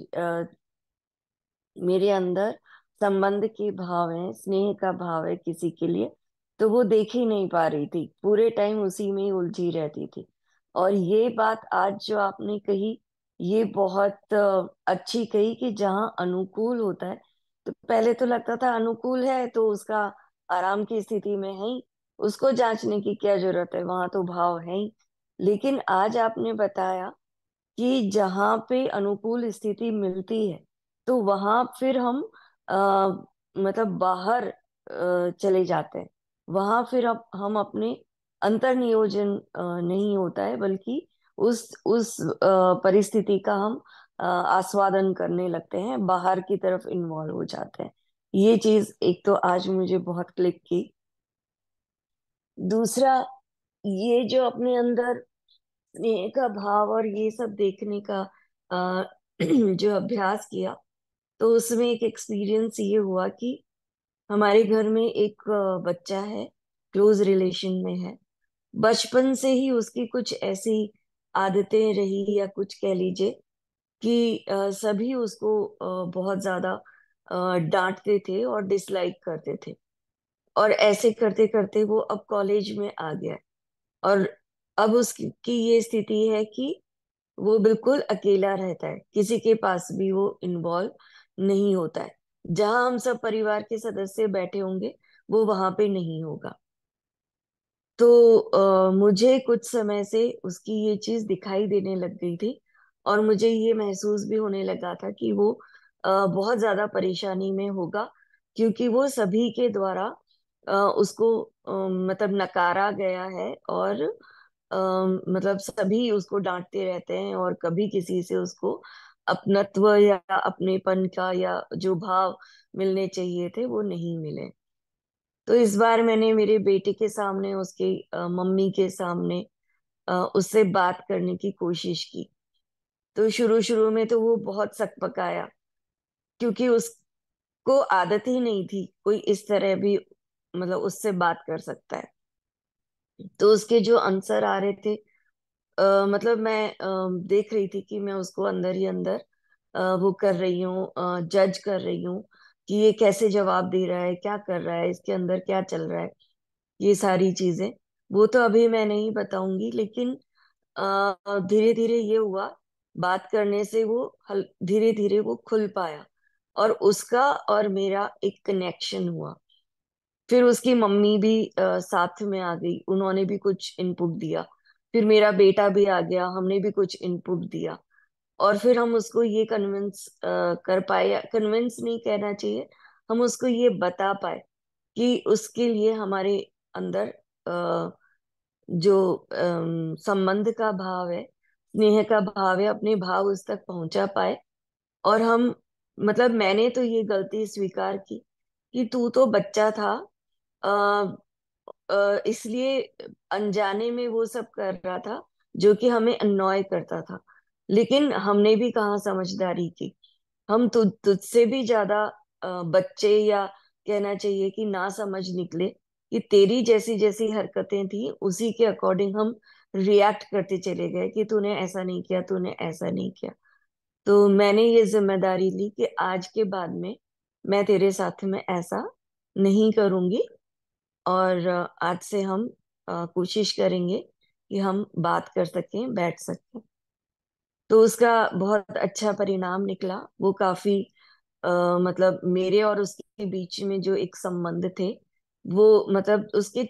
मेरे अंदर संबंध के भाव है स्नेह का भाव है किसी के लिए तो वो देख ही नहीं पा रही थी पूरे टाइम उसी में ही उलझी रहती थी और ये बात आज जो आपने कही ये बहुत अच्छी कही कि जहाँ अनुकूल होता है तो पहले तो लगता था अनुकूल है तो उसका आराम की स्थिति में है ही उसको जांचने की क्या जरूरत है वहां तो भाव है ही लेकिन आज आपने बताया कि जहाँ पे अनुकूल स्थिति मिलती है तो वहां फिर हम आ, मतलब बाहर आ, चले जाते हैं वहां फिर अब हम अपने अंतर नियोजन नहीं होता है बल्कि उस उस परिस्थिति का हम आस्वादन करने लगते हैं बाहर की तरफ इन्वॉल्व हो जाते हैं ये चीज एक तो आज मुझे बहुत क्लिक की दूसरा ये जो अपने अंदर स्नेह का भाव और ये सब देखने का जो अभ्यास किया तो उसमें एक एक्सपीरियंस ये हुआ कि हमारे घर में एक बच्चा है क्लोज रिलेशन में है बचपन से ही उसकी कुछ ऐसी आदतें रही या कुछ कह लीजिए कि सभी उसको बहुत ज्यादा डांटते थे और डिसलाइक करते थे और ऐसे करते करते वो अब कॉलेज में आ गया और अब उसकी ये स्थिति है कि वो बिल्कुल अकेला रहता है किसी के पास भी वो इन्वॉल्व नहीं होता है जहां हम सब परिवार के सदस्य बैठे होंगे वो वहां पे नहीं होगा तो आ, मुझे कुछ समय से उसकी ये चीज दिखाई देने लग गई थी और मुझे ये महसूस भी होने लगा था कि वो आ, बहुत ज्यादा परेशानी में होगा क्योंकि वो सभी के द्वारा आ, उसको आ, मतलब नकारा गया है और आ, मतलब सभी उसको डांटते रहते हैं और कभी किसी से उसको अपनत्व या अपनेपन का या जो भाव मिलने चाहिए थे वो नहीं मिले तो इस बार मैंने मेरे बेटे के सामने उसके मम्मी के सामने उससे बात करने की कोशिश की तो शुरू शुरू में तो वो बहुत सकपकाया क्योंकि उसको आदत ही नहीं थी कोई इस तरह भी मतलब उससे बात कर सकता है तो उसके जो आंसर आ रहे थे मतलब मैं uh, देख रही थी कि मैं उसको अंदर ही अंदर uh, वो कर रही हूँ जज कर रही हूँ कि ये कैसे जवाब दे रहा है क्या कर रहा है इसके अंदर क्या चल रहा है ये सारी चीजें वो तो अभी मैं नहीं बताऊंगी लेकिन धीरे धीरे ये हुआ बात करने से वो धीरे धीरे वो खुल पाया और उसका और मेरा एक कनेक्शन हुआ फिर उसकी मम्मी भी साथ में आ गई उन्होंने भी कुछ इनपुट दिया फिर मेरा बेटा भी आ गया हमने भी कुछ इनपुट दिया और फिर हम उसको ये कन्विंस कर पाए कन्विंस नहीं कहना चाहिए हम उसको ये बता पाए कि उसके लिए हमारे अंदर जो संबंध का भाव है स्नेह का भाव है अपने भाव उस तक पहुंचा पाए और हम मतलब मैंने तो ये गलती स्वीकार की कि तू तो बच्चा था अः इसलिए अनजाने में वो सब कर रहा था जो कि हमें अनॉय करता था लेकिन हमने भी कहा समझदारी की हम तुझ तुझसे भी ज्यादा बच्चे या कहना चाहिए कि ना समझ निकले कि तेरी जैसी जैसी हरकतें थी उसी के अकॉर्डिंग हम रिएक्ट करते चले गए कि तूने ऐसा नहीं किया तूने ऐसा नहीं किया तो मैंने ये जिम्मेदारी ली कि आज के बाद में मैं तेरे साथ में ऐसा नहीं करूंगी और आज से हम कोशिश करेंगे कि हम बात कर सकें बैठ सकें तो उसका बहुत अच्छा परिणाम निकला वो काफी आ, मतलब मेरे और उसके बीच में जो एक संबंध थे वो मतलब उसके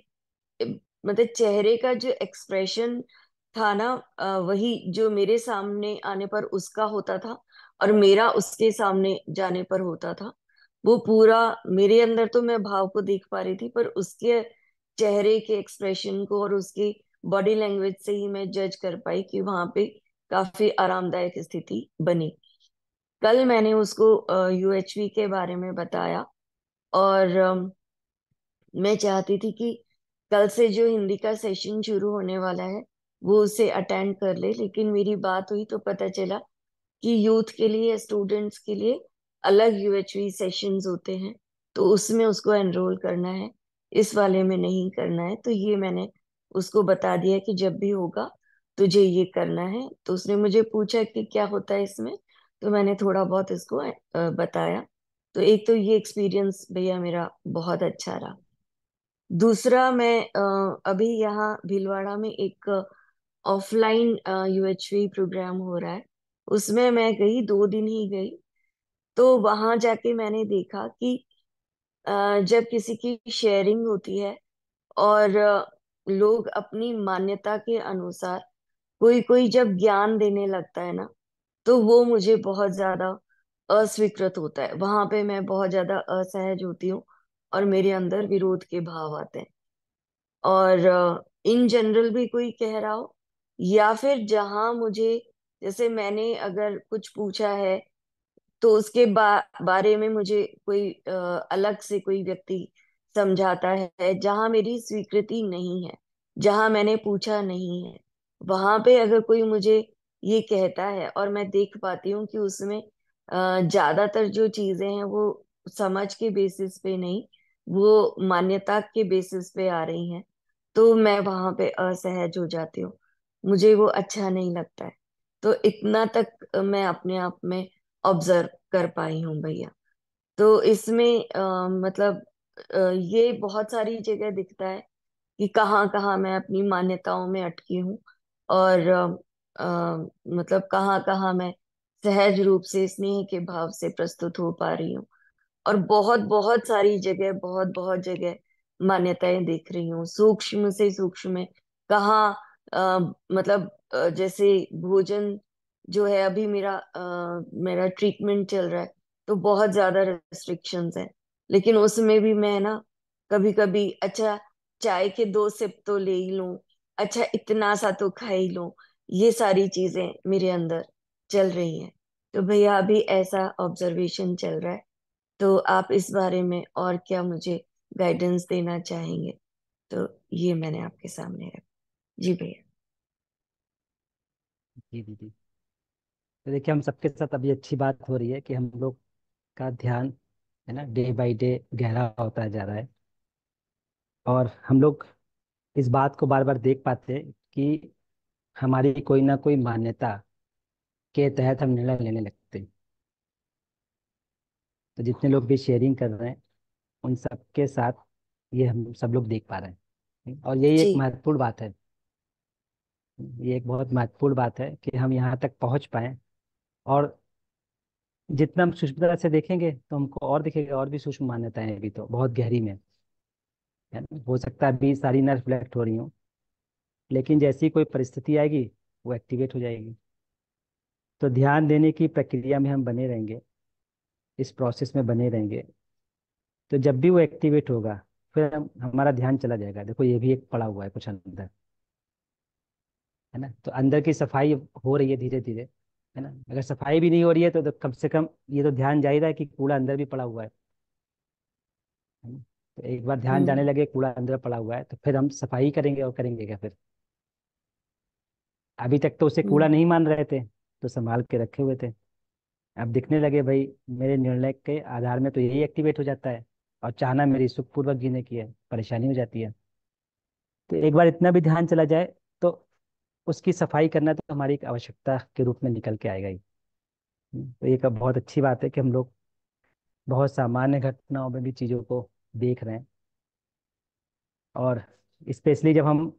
मतलब चेहरे का जो एक्सप्रेशन था ना वही जो मेरे सामने आने पर उसका होता था और मेरा उसके सामने जाने पर होता था वो पूरा मेरे अंदर तो मैं भाव को देख पा रही थी पर उसके चेहरे के एक्सप्रेशन को और उसकी बॉडी लैंग्वेज से ही मैं जज कर पाई कि वहां पे काफी आरामदायक स्थिति बनी कल मैंने उसको यूएचवी के बारे में बताया और मैं चाहती थी कि कल से जो हिंदी का सेशन शुरू होने वाला है वो उसे अटेंड कर ले लेकिन मेरी बात हुई तो पता चला कि यूथ के लिए स्टूडेंट्स के लिए अलग यूएचवी सेशंस होते हैं तो उसमें उसको एनरोल करना है इस वाले में नहीं करना है तो ये मैंने उसको बता दिया कि जब भी होगा तुझे ये करना है तो उसने मुझे पूछा कि क्या होता है इसमें तो मैंने थोड़ा बहुत इसको बताया तो एक तो ये एक्सपीरियंस भैया मेरा बहुत अच्छा रहा दूसरा मैं अभी यहाँ भीलवाड़ा में एक ऑफलाइन यूएचवी प्रोग्राम हो रहा है उसमें मैं गई दो दिन ही गई तो वहां जाके मैंने देखा कि जब किसी की शेयरिंग होती है और लोग अपनी मान्यता के अनुसार कोई कोई जब ज्ञान देने लगता है ना तो वो मुझे बहुत ज्यादा अस्वीकृत होता है वहां पे मैं बहुत ज्यादा असहज होती हूँ और मेरे अंदर विरोध के भाव आते हैं और इन जनरल भी कोई कह रहा हो या फिर जहां मुझे जैसे मैंने अगर कुछ पूछा है तो उसके बा, बारे में मुझे कोई आ, अलग से कोई व्यक्ति समझाता है जहां मेरी स्वीकृति नहीं है जहां मैंने पूछा नहीं है वहां पे अगर कोई मुझे ये कहता है और मैं देख पाती हूँ कि उसमें ज्यादातर जो चीजें हैं वो समझ के बेसिस पे नहीं वो मान्यता के बेसिस पे आ रही हैं तो मैं वहां पे असहज हो जाती हूँ मुझे वो अच्छा नहीं लगता है तो इतना तक मैं अपने आप में ऑब्जर्व कर पाई हूँ भैया तो इसमें आ, मतलब आ, ये बहुत सारी जगह दिखता है कि कहाँ कहाँ मैं अपनी मान्यताओं में अटकी हूँ और आ, मतलब कहाँ कहाँ मैं सहज रूप से स्नेह के भाव से प्रस्तुत हो पा रही हूँ और बहुत बहुत सारी जगह बहुत बहुत जगह मान्यताएं देख रही हूँ सूक्ष्म से सूक्ष्म में कहाँ मतलब जैसे भोजन जो है अभी मेरा आ, मेरा ट्रीटमेंट चल रहा है तो बहुत ज्यादा रेस्ट्रिक्शंस है लेकिन उसमें भी मैं ना कभी कभी अच्छा चाय के दो सिप तो ले ही लू अच्छा इतना सा तो खा ही लूं ये सारी चीजें मेरे अंदर चल रही हैं तो भैया अभी ऐसा ऑब्जर्वेशन चल रहा है तो आप इस बारे में और क्या मुझे गाइडेंस देना चाहेंगे तो ये मैंने आपके सामने रखा जी भैया जी दीदी तो देखिए हम सबके साथ अभी अच्छी बात हो रही है कि हम लोग का ध्यान है ना डे बाय डे गहरा होता जा रहा है और हम लोग इस बात को बार बार देख पाते हैं कि हमारी कोई ना कोई मान्यता के तहत हम निर्णय लेने लगते हैं तो जितने लोग भी शेयरिंग कर रहे हैं उन सबके साथ ये हम सब लोग देख पा रहे हैं और यही एक महत्वपूर्ण बात है ये एक बहुत महत्वपूर्ण बात है कि हम यहाँ तक पहुँच पाए और जितना हम सूक्ष्मता से देखेंगे तो हमको और दिखेगा और भी सूक्ष्म मान्यताएं अभी तो बहुत गहरी में है ना हो सकता है अभी सारी न रिफ्लेक्ट हो रही हूँ लेकिन जैसी कोई परिस्थिति आएगी वो एक्टिवेट हो जाएगी तो ध्यान देने की प्रक्रिया में हम बने रहेंगे इस प्रोसेस में बने रहेंगे तो जब भी वो एक्टिवेट होगा फिर हम हमारा ध्यान चला जाएगा देखो ये भी एक पड़ा हुआ है कुछ अंदर है ना तो अंदर की सफाई हो रही है धीरे धीरे है ना अगर सफाई भी नहीं हो रही है तो, तो कम से कम ये तो ध्यान जाएगा कि कूड़ा अंदर भी पड़ा हुआ है तो एक बार ध्यान जाने हम्म। लगे कूड़ा अंदर पड़ा हुआ है तो फिर हम सफाई करेंगे और करेंगे क्या फिर अभी तक तो उसे कूड़ा हम्म। नहीं मान रहे थे तो संभाल के रखे हुए थे अब दिखने लगे भाई मेरे निर्णय के आधार में तो यही एक्टिवेट हो जाता है और चाहना मेरी सुखपूर्वक जीने की है परेशानी हो जाती है तो एक बार इतना भी ध्यान चला जाए तो उसकी सफाई करना तो हमारी एक आवश्यकता के रूप में निकल के आएगा ही हम्म, तो ये का बहुत अच्छी बात है कि हम लोग बहुत सामान्य घटनाओं में भी चीज़ों को देख रहे हैं और स्पेशली जब हम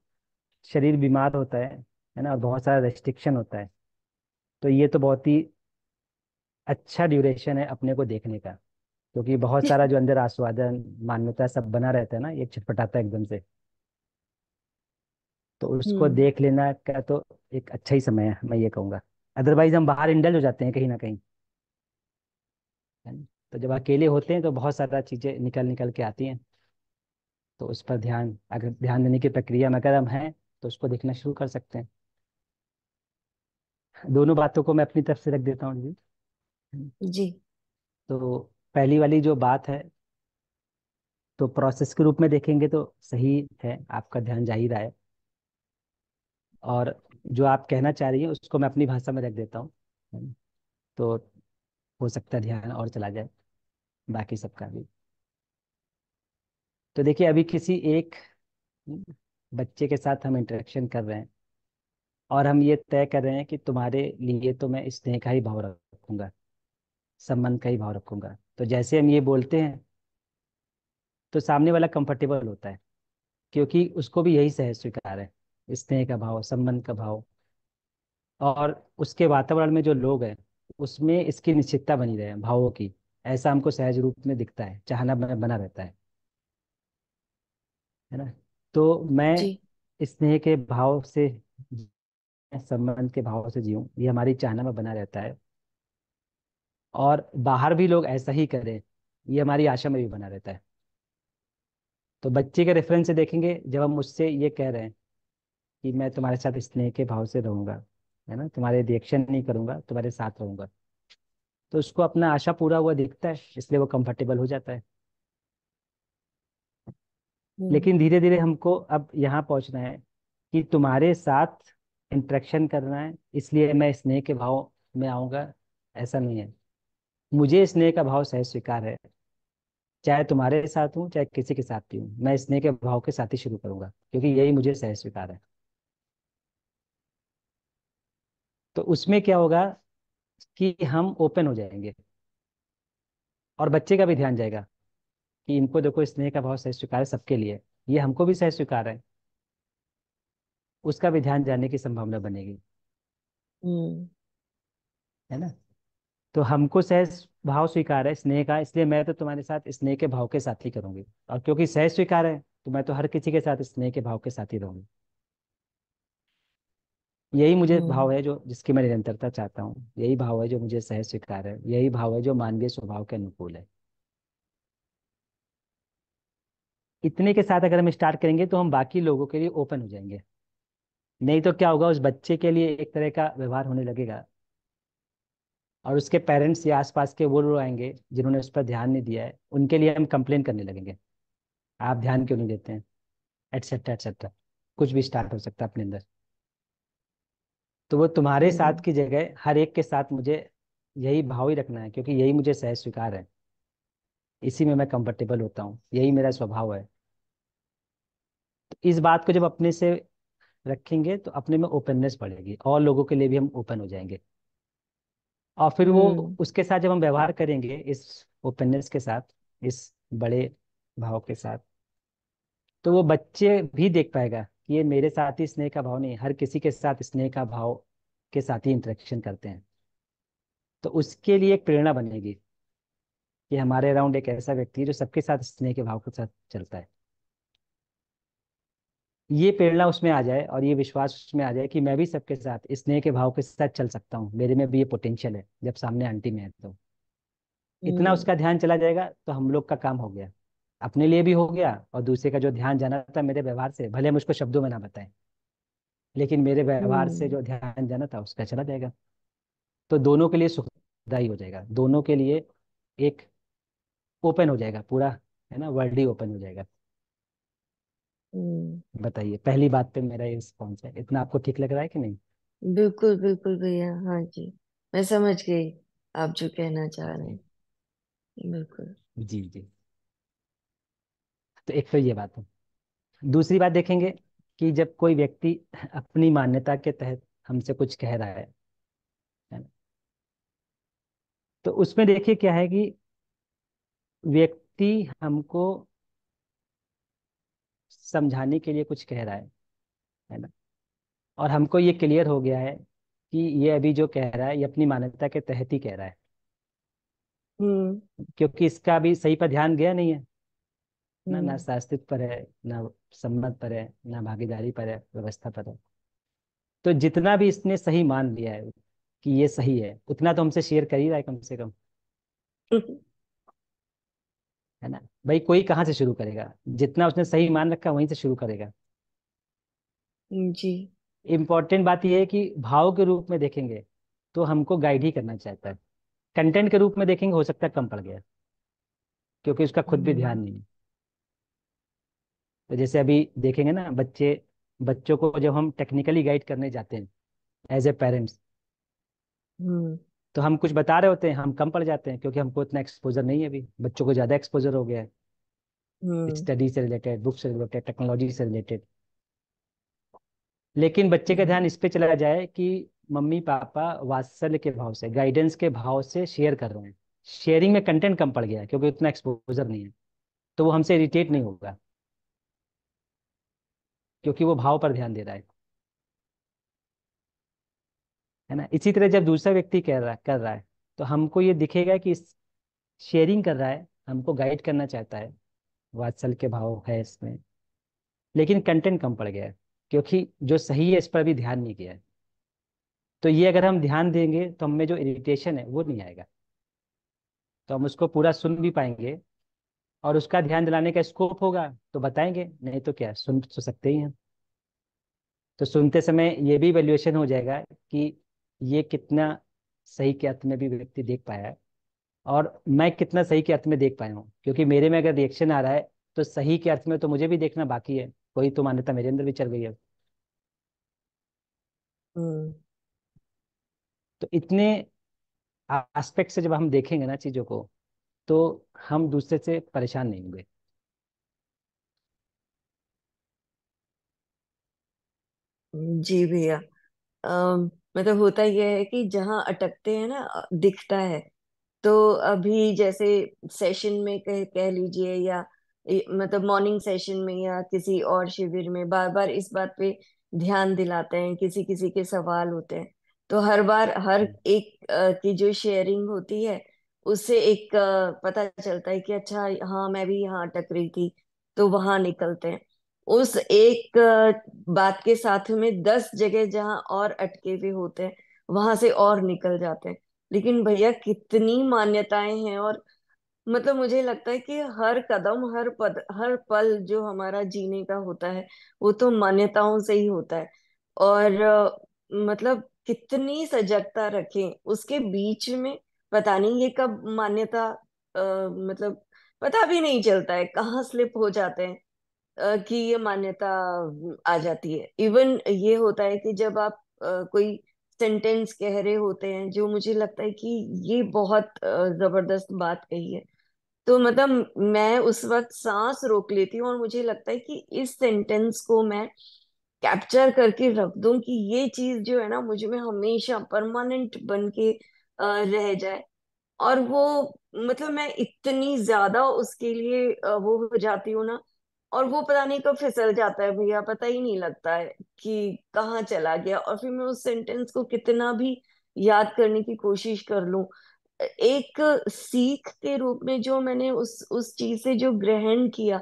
शरीर बीमार होता है है ना और बहुत सारा रेस्ट्रिक्शन होता है तो ये तो बहुत ही अच्छा ड्यूरेशन है अपने को देखने का क्योंकि बहुत सारा जो अंदर आस्वादन मान्यता सब बना रहता है ना ये छटपटाता है एकदम से तो उसको हम्म देख लेना का तो एक अच्छा ही समय है मैं ये कहूंगा अदरवाइज हम बाहर इंडल हो जाते हैं कहीं ना कहीं तो जब अकेले होते हैं तो बहुत सारा चीज़ें निकल निकल के आती हैं तो उस पर ध्यान अगर ध्यान देने की प्रक्रिया में अगर हम हैं तो उसको देखना शुरू कर सकते हैं दोनों बातों को मैं अपनी तरफ से रख देता हूँ जी जी तो पहली वाली जो बात है तो प्रोसेस के रूप में देखेंगे तो सही है आपका ध्यान जा ही रहा है और जो आप कहना चाह रही हैं उसको मैं अपनी भाषा में रख देता हूँ तो हो सकता है ध्यान और चला जाए बाकी सबका भी तो देखिए अभी किसी एक बच्चे के साथ हम इंटरेक्शन कर रहे हैं और हम ये तय कर रहे हैं कि तुम्हारे लिए तो मैं स्नेह का ही भाव रखूंगा संबंध का ही भाव रखूंगा तो जैसे हम ये बोलते हैं तो सामने वाला कंफर्टेबल होता है क्योंकि उसको भी यही सहज स्वीकार है स्नेह का भाव संबंध का भाव और उसके वातावरण में जो लोग हैं उसमें इसकी निश्चितता बनी रहे भावों की ऐसा हमको सहज रूप में दिखता है चाहना बना रहता है है ना तो मैं स्नेह के भाव से संबंध के भाव से जीऊँ ये हमारी चाहना में बना रहता है और बाहर भी लोग ऐसा ही करें ये हमारी आशा में भी बना रहता है तो बच्चे के रेफरेंस से देखेंगे जब हम उससे ये कह रहे हैं कि मैं तुम्हारे साथ स्नेह के भाव से रहूंगा है ना तुम्हारे रिएक्शन नहीं करूंगा तुम्हारे साथ रहूंगा तो उसको अपना आशा पूरा हुआ दिखता है इसलिए वो कंफर्टेबल हो जाता है लेकिन हम्म। धीरे धीरे हमको अब यहाँ पहुंचना है कि तुम्हारे साथ इंट्रैक्शन करना है इसलिए मैं स्नेह के भाव में आऊंगा ऐसा नहीं है मुझे स्नेह का भाव सहज स्वीकार है चाहे तुम्हारे साथ हूँ चाहे किसी के साथ भी हूँ मैं स्नेह के भाव के साथ ही शुरू करूंगा क्योंकि यही मुझे सहज स्वीकार है तो उसमें क्या होगा कि हम ओपन हो जाएंगे और बच्चे का भी ध्यान जाएगा कि इनको देखो स्नेह का भाव सही स्वीकार है सबके लिए ये हमको भी सही स्वीकार है उसका भी ध्यान जाने की संभावना बनेगी हम्म। है ना तो हमको सहज भाव स्वीकार है स्नेह का इसलिए मैं तो तुम्हारे साथ स्नेह के भाव के साथ ही करूंगी और क्योंकि सहज स्वीकार है तो मैं तो हर किसी के साथ स्नेह के भाव के साथ ही रहूंगी यही मुझे हम्म। भाव है जो जिसकी मैं निरंतरता चाहता हूँ यही भाव है जो मुझे सहज स्वीकार है यही भाव है जो मानवीय स्वभाव के अनुकूल है इतने के साथ अगर हम स्टार्ट करेंगे तो हम बाकी लोगों के लिए ओपन हो जाएंगे नहीं तो क्या होगा उस बच्चे के लिए एक तरह का व्यवहार होने लगेगा और उसके पेरेंट्स या आसपास के वो लोग आएंगे जिन्होंने उस पर ध्यान नहीं दिया है उनके लिए हम कंप्लेन करने लगेंगे आप ध्यान क्यों नहीं देते हैं एटसेट्रा एटसेट्रा कुछ भी स्टार्ट हो सकता है अपने अंदर तो वो तुम्हारे हम्म, साथ हम्म। की जगह हर एक के साथ मुझे यही भाव ही रखना है क्योंकि यही मुझे सहज स्वीकार है इसी में मैं कंफर्टेबल होता हूँ यही मेरा स्वभाव है तो इस बात को जब अपने से रखेंगे तो अपने में ओपननेस बढ़ेगी और लोगों के लिए भी हम ओपन हो जाएंगे और फिर वो हम्म। उसके साथ जब हम व्यवहार करेंगे इस ओपननेस के साथ इस बड़े भाव के साथ तो वो बच्चे भी देख पाएगा ये मेरे साथ ही स्नेह का भाव नहीं हर किसी के साथ स्नेह का भाव के साथ ही इंटरेक्शन करते हैं तो उसके लिए एक प्रेरणा बनेगी कि हमारे अराउंड एक ऐसा व्यक्ति है जो सबके साथ स्नेह के भाव के साथ चलता है ये प्रेरणा उसमें आ जाए और ये विश्वास उसमें आ जाए कि मैं भी सबके साथ स्नेह के भाव के साथ चल सकता हूँ मेरे में भी ये पोटेंशियल है जब सामने आंटी में है तो इतना हम्म। उसका ध्यान चला जाएगा तो हम लोग का काम हो गया अपने लिए भी हो गया और दूसरे का जो ध्यान जाना था मेरे व्यवहार से भले मुझको शब्दों में ना बताएं लेकिन मेरे व्यवहार से जो हम्म। ध्यान जाना था उसका चला जाएगा तो दोनों के लिए सुखदायी हो जाएगा दोनों के लिए एक ओपन हो जाएगा पूरा है ना वर्ल्ड ही ओपन हो जाएगा हम्म। बताइए पहली बात पे मेरा ये रिस्पॉन्स है इतना आपको ठीक लग रहा है कि नहीं बिल्कुल बिल्कुल भैया हाँ जी मैं समझ गई आप जो कहना चाह रहे हैं बिल्कुल जी जी तो एक तो ये बात है दूसरी बात देखेंगे कि जब कोई व्यक्ति अपनी मान्यता के तहत हमसे कुछ कह रहा है तो उसमें देखिए क्या है कि व्यक्ति हमको समझाने के लिए कुछ कह रहा है है ना और हमको ये क्लियर हो गया है कि ये अभी जो कह रहा है ये अपनी मान्यता के तहत ही कह रहा है हम्म। क्योंकि इसका अभी सही पर ध्यान गया नहीं है ना ना हम्म। शास्त्रित पर है ना संबंध पर है ना भागीदारी पर है व्यवस्था पर है तो जितना भी इसने सही मान लिया है कि ये सही है उतना तो हमसे शेयर कर ही रहा है कम से कम हम्म। है ना भाई कोई कहाँ से शुरू करेगा जितना उसने सही मान रखा वहीं से शुरू करेगा हम्म, जी इम्पोर्टेंट बात यह है कि भाव के रूप में देखेंगे तो हमको गाइड ही करना चाहता है कंटेंट के रूप में देखेंगे हो सकता है कम पड़ गया क्योंकि उसका खुद भी ध्यान नहीं है तो जैसे अभी देखेंगे ना बच्चे बच्चों को जब हम टेक्निकली गाइड करने जाते हैं एज ए पेरेंट्स तो हम कुछ बता रहे होते हैं हम कम पड़ जाते हैं क्योंकि हमको इतना एक्सपोजर नहीं है अभी बच्चों को ज़्यादा एक्सपोजर हो गया है स्टडी हम्म। से रिलेटेड बुक से रिलेटेड टेक्नोलॉजी से रिलेटेड लेकिन बच्चे का हम्म। ध्यान इस पे चला जाए कि मम्मी पापा वात्सल्य के भाव से गाइडेंस के भाव से शेयर कर रहे हैं शेयरिंग में कंटेंट कम पड़ गया है क्योंकि उतना एक्सपोजर नहीं है तो वो हमसे इरिटेट नहीं होगा क्योंकि वो भाव पर ध्यान दे रहा है है ना इसी तरह जब दूसरा व्यक्ति कह रहा कर रहा है तो हमको ये दिखेगा कि शेयरिंग कर रहा है हमको गाइड करना चाहता है वात्सल के भाव है इसमें लेकिन कंटेंट कम पड़ गया है क्योंकि जो सही है इस पर भी ध्यान नहीं गया है तो ये अगर हम ध्यान देंगे तो हमें जो इरिटेशन है वो नहीं आएगा तो हम उसको पूरा सुन भी पाएंगे और उसका ध्यान दिलाने का स्कोप होगा तो बताएंगे नहीं तो क्या सुन तो सकते ही हैं तो सुनते समय ये भी वैल्यूएशन हो जाएगा कि ये कितना सही के अर्थ में भी व्यक्ति देख पाया है और मैं कितना सही के अर्थ में देख पाया हूँ क्योंकि मेरे में अगर रिएक्शन आ रहा है तो सही के अर्थ में तो मुझे भी देखना बाकी है कोई तो मान्यता मेरे अंदर भी चल गई है हम्म। तो इतने एस्पेक्ट से जब हम देखेंगे ना चीजों को तो हम दूसरे से परेशान नहीं होंगे जी भैया मतलब होता यह है कि जहाँ अटकते हैं ना दिखता है तो अभी जैसे सेशन में कह कह लीजिए या मतलब मॉर्निंग सेशन में या किसी और शिविर में बार बार इस बात पे ध्यान दिलाते हैं किसी किसी के सवाल होते हैं तो हर बार हर हम्म। एक की जो शेयरिंग होती है उससे एक पता चलता है कि अच्छा हाँ मैं भी यहाँ अटक रही थी तो वहां निकलते हैं उस एक बात के साथ में दस जगह जहाँ और अटके हुए होते हैं वहां से और निकल जाते हैं लेकिन भैया कितनी मान्यताएं हैं और मतलब मुझे लगता है कि हर कदम हर पद हर पल जो हमारा जीने का होता है वो तो मान्यताओं से ही होता है और मतलब कितनी सजगता रखें उसके बीच में पता नहीं ये कब मान्यता मतलब पता भी नहीं चलता है कहाँ स्लिप हो जाते हैं कि ये मान्यता आ जाती है इवन ये होता है कि जब आप कोई सेंटेंस कह रहे होते हैं जो मुझे लगता है कि ये बहुत जबरदस्त बात कही है तो मतलब मैं उस वक्त सांस रोक लेती हूँ और मुझे लगता है कि इस सेंटेंस को मैं कैप्चर करके रख दूं कि ये चीज जो है ना मुझ में हमेशा परमानेंट बन के रह जाए और वो मतलब मैं इतनी ज्यादा उसके लिए वो हो जाती हूँ ना और वो पता नहीं कब फिसल जाता है भैया पता ही नहीं लगता है कि कहाँ चला गया और फिर मैं उस सेंटेंस को कितना भी याद करने की कोशिश कर लू एक सीख के रूप में जो मैंने उस उस चीज से जो ग्रहण किया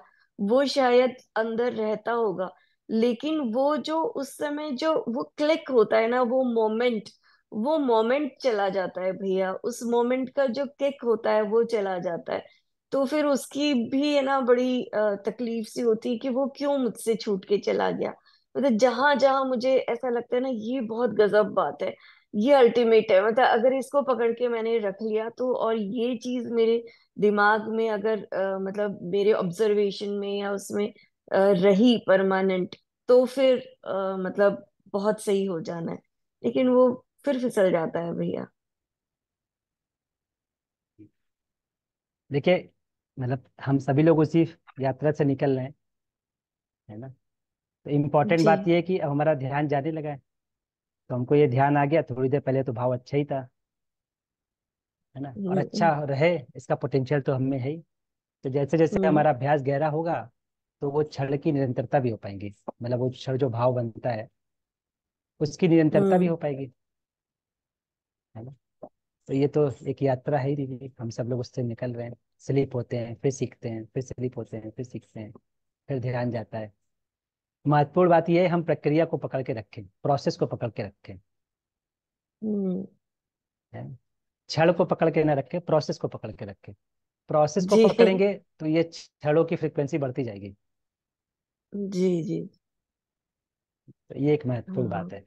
वो शायद अंदर रहता होगा लेकिन वो जो उस समय जो वो क्लिक होता है ना वो मोमेंट वो मोमेंट चला जाता है भैया उस मोमेंट का जो किक होता है वो चला जाता है तो फिर उसकी भी है ना बड़ी तकलीफ सी होती है कि वो क्यों मुझसे छूट के चला गया मतलब जहां जहां मुझे ऐसा लगता है ना ये बहुत गजब बात है ये अल्टीमेट है मतलब अगर इसको पकड़ के मैंने रख लिया तो और ये चीज मेरे दिमाग में अगर आ, मतलब मेरे ऑब्जर्वेशन में या उसमें आ, रही परमानेंट तो फिर आ, मतलब बहुत सही हो जाना है लेकिन वो फिर फिसल जाता है भैया देखिए मतलब हम सभी लोग उसी यात्रा से निकल रहे हैं है ना तो इम्पोर्टेंट जी बात है कि अब हमारा ध्यान जाने लगा है तो हमको ये ध्यान आ गया थोड़ी देर पहले तो भाव अच्छा ही था है ना और तो अच्छा हम्म, रहे इसका पोटेंशियल तो हम में है ही तो जैसे जैसे हम्म। हमारा अभ्यास गहरा होगा तो वो क्षण की निरंतरता भी हो पाएगी मतलब वो क्षण जो भाव बनता है उसकी निरंतरता भी हम्म। हो पाएगी तो ये तो एक यात्रा है ही हम सब लोग उससे निकल रहे हैं स्लिप होते हैं फिर सीखते हैं फिर स्लिप होते हैं फिर सीखते हैं फिर ध्यान जाता है महत्वपूर्ण बात यह है हम प्रक्रिया को पकड़ के रखें प्रोसेस को पकड़ के रखें हम्म। क्षण को पकड़ के ना रखें प्रोसेस को पकड़ के रखें प्रोसेस को पकड़ेंगे तो ये क्षणों की फ्रिक्वेंसी बढ़ती जाएगी जी जी तो ये एक महत्वपूर्ण बात हाँ। है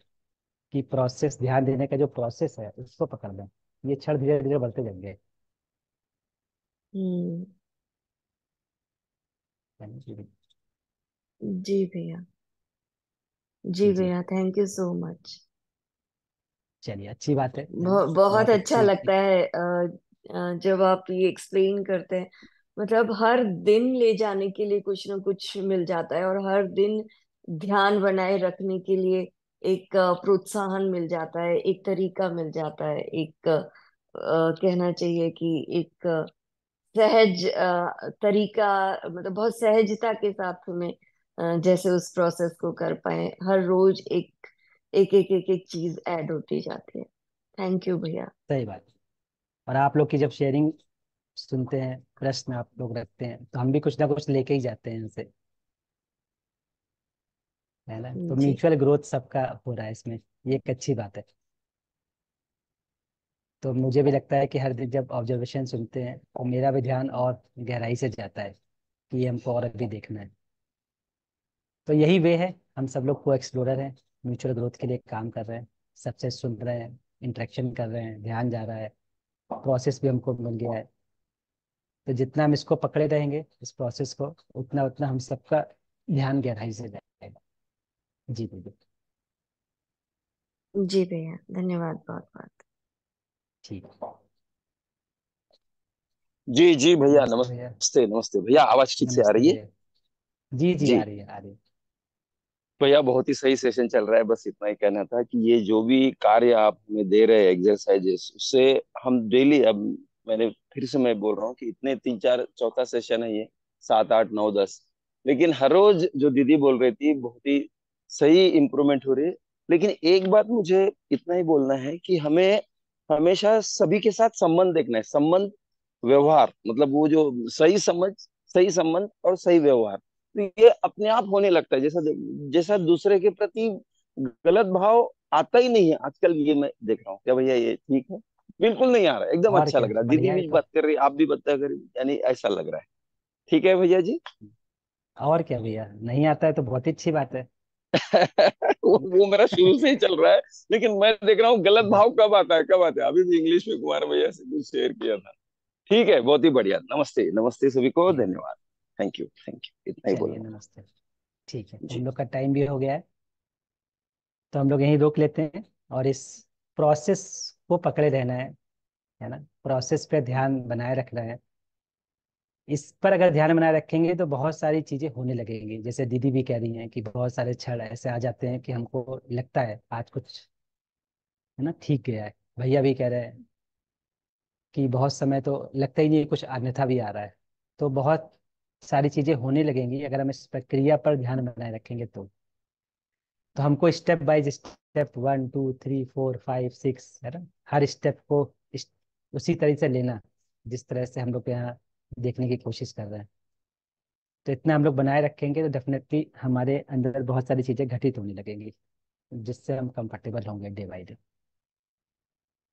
कि प्रोसेस ध्यान देने का जो प्रोसेस है उसको पकड़ लें ये क्षण धीरे धीरे बढ़ते जाएंगे हम्म। जी भैया जी भैया थैंक यू सो मच चलिए अच्छी बात है बहुत बहुत बहुत अच्छा लगता है जब आप ये एक्सप्लेन करते हैं मतलब हर दिन ले जाने के लिए कुछ ना कुछ मिल जाता है और हर दिन ध्यान बनाए रखने के लिए एक प्रोत्साहन मिल जाता है एक तरीका मिल जाता है एक आ, कहना चाहिए कि एक सहज तरीका मतलब बहुत सहजता के साथ हमें जैसे उस प्रोसेस को कर पाए हर रोज एक एक एक एक एक चीज ऐड होती जाती है थैंक यू भैया सही बात और आप लोग की जब शेयरिंग सुनते हैं प्रश्न आप लोग रखते हैं तो हम भी कुछ ना कुछ लेके ही जाते हैं इनसे है ना तो जी म्यूचुअल ग्रोथ सबका हो रहा है इसमें ये एक अच्छी बात है तो मुझे भी लगता है कि हर दिन जब ऑब्जर्वेशन सुनते हैं तो मेरा भी ध्यान और गहराई से जाता है कि हमको और अभी देखना है तो यही वे है हम सब लोग को एक्सप्लोरर हैं म्यूचुअल ग्रोथ के लिए काम कर रहे हैं सबसे सुन रहे हैं इंट्रैक्शन कर रहे हैं ध्यान जा रहा है प्रोसेस भी हमको मिल गया है तो जितना हम इसको पकड़े रहेंगे इस प्रोसेस को उतना उतना हम सबका ध्यान गहराई से जाए जी भैया जी भैया धन्यवाद बहुत बहुत ठीक जी जी भैया नमस्ते भैया नमस्ते नमस्ते भैया आवाज ठीक से आ रही है जी जी जी आ रही है आ रही है भैया बहुत ही सही सेशन चल रहा है बस इतना ही कहना था कि ये जो भी कार्य आप हमें दे रहे हैं एक्सरसाइजेस उससे हम डेली अब मैंने फिर से मैं बोल रहा हूँ कि इतने तीन चार चौथा सेशन है ये सात आठ नौ दस लेकिन हर रोज जो दीदी बोल रही थी बहुत ही सही इम्प्रूवमेंट हो रही है लेकिन एक बात मुझे इतना ही बोलना है कि हमें हमेशा सभी के साथ संबंध देखना है संबंध व्यवहार मतलब वो जो सही समझ सही संबंध और सही व्यवहार तो ये अपने आप होने लगता है जैसा जैसा दूसरे के प्रति गलत भाव आता ही नहीं है आजकल ये मैं देख रहा हूँ क्या भैया ये ठीक है बिल्कुल नहीं आ रहा एकदम अच्छा लग रहा है दीदी भी बात कर रही आप भी बता कर रही यानी ऐसा लग रहा है ठीक है भैया जी और क्या भैया नहीं आता है तो बहुत अच्छी बात है वो, वो मेरा शुरू से ही चल रहा है लेकिन मैं देख रहा हूँ गलत भाव कब आता है कब आता है अभी भी इंग्लिश में कुमार भैया से कुछ शेयर किया था ठीक है बहुत ही बढ़िया नमस्ते नमस्ते सभी को धन्यवाद थैंक यू थैंक यू इतना ही बोलिए नमस्ते ठीक है हम लोग का टाइम भी हो गया है तो हम लोग यहीं रोक लेते हैं और इस प्रोसेस को पकड़े रहना है है ना प्रोसेस पे ध्यान बनाए रखना है इस पर अगर ध्यान बनाए रखेंगे तो बहुत सारी चीजें होने लगेंगी जैसे दीदी भी कह रही हैं कि बहुत सारे क्षण ऐसे आ जाते हैं कि हमको लगता है आज कुछ है ना ठीक गया है भैया भी कह रहे हैं कि बहुत समय तो लगता ही नहीं कुछ अन्यथा भी आ रहा है तो बहुत सारी चीजें होने लगेंगी अगर हम इस प्रक्रिया पर ध्यान बनाए रखेंगे तो तो हमको step by step one two three four five six है ना हर स्टेप को इस, उसी तरह से लेना जिस तरह से हम लोग यहाँ देखने की कोशिश कर रहे हैं तो इतना हम लोग बनाए रखेंगे तो डेफिनेटली हमारे अंदर बहुत सारी चीज़ें घटित होने लगेंगी जिससे हम कंफर्टेबल होंगे डे बाई डे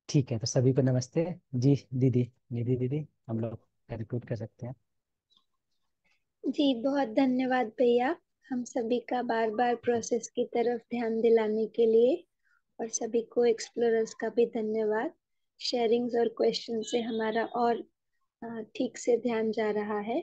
ठीक है तो सभी को नमस्ते जी दीदी निधि दीदी हम लोग कंक्लूड कर सकते हैं जी बहुत धन्यवाद भैया हम सभी का बार बार प्रोसेस की तरफ ध्यान दिलाने के लिए और सभी को एक्सप्लोरर्स का भी धन्यवाद शेयरिंग्स और क्वेश्चन से हमारा और ठीक से ध्यान जा रहा है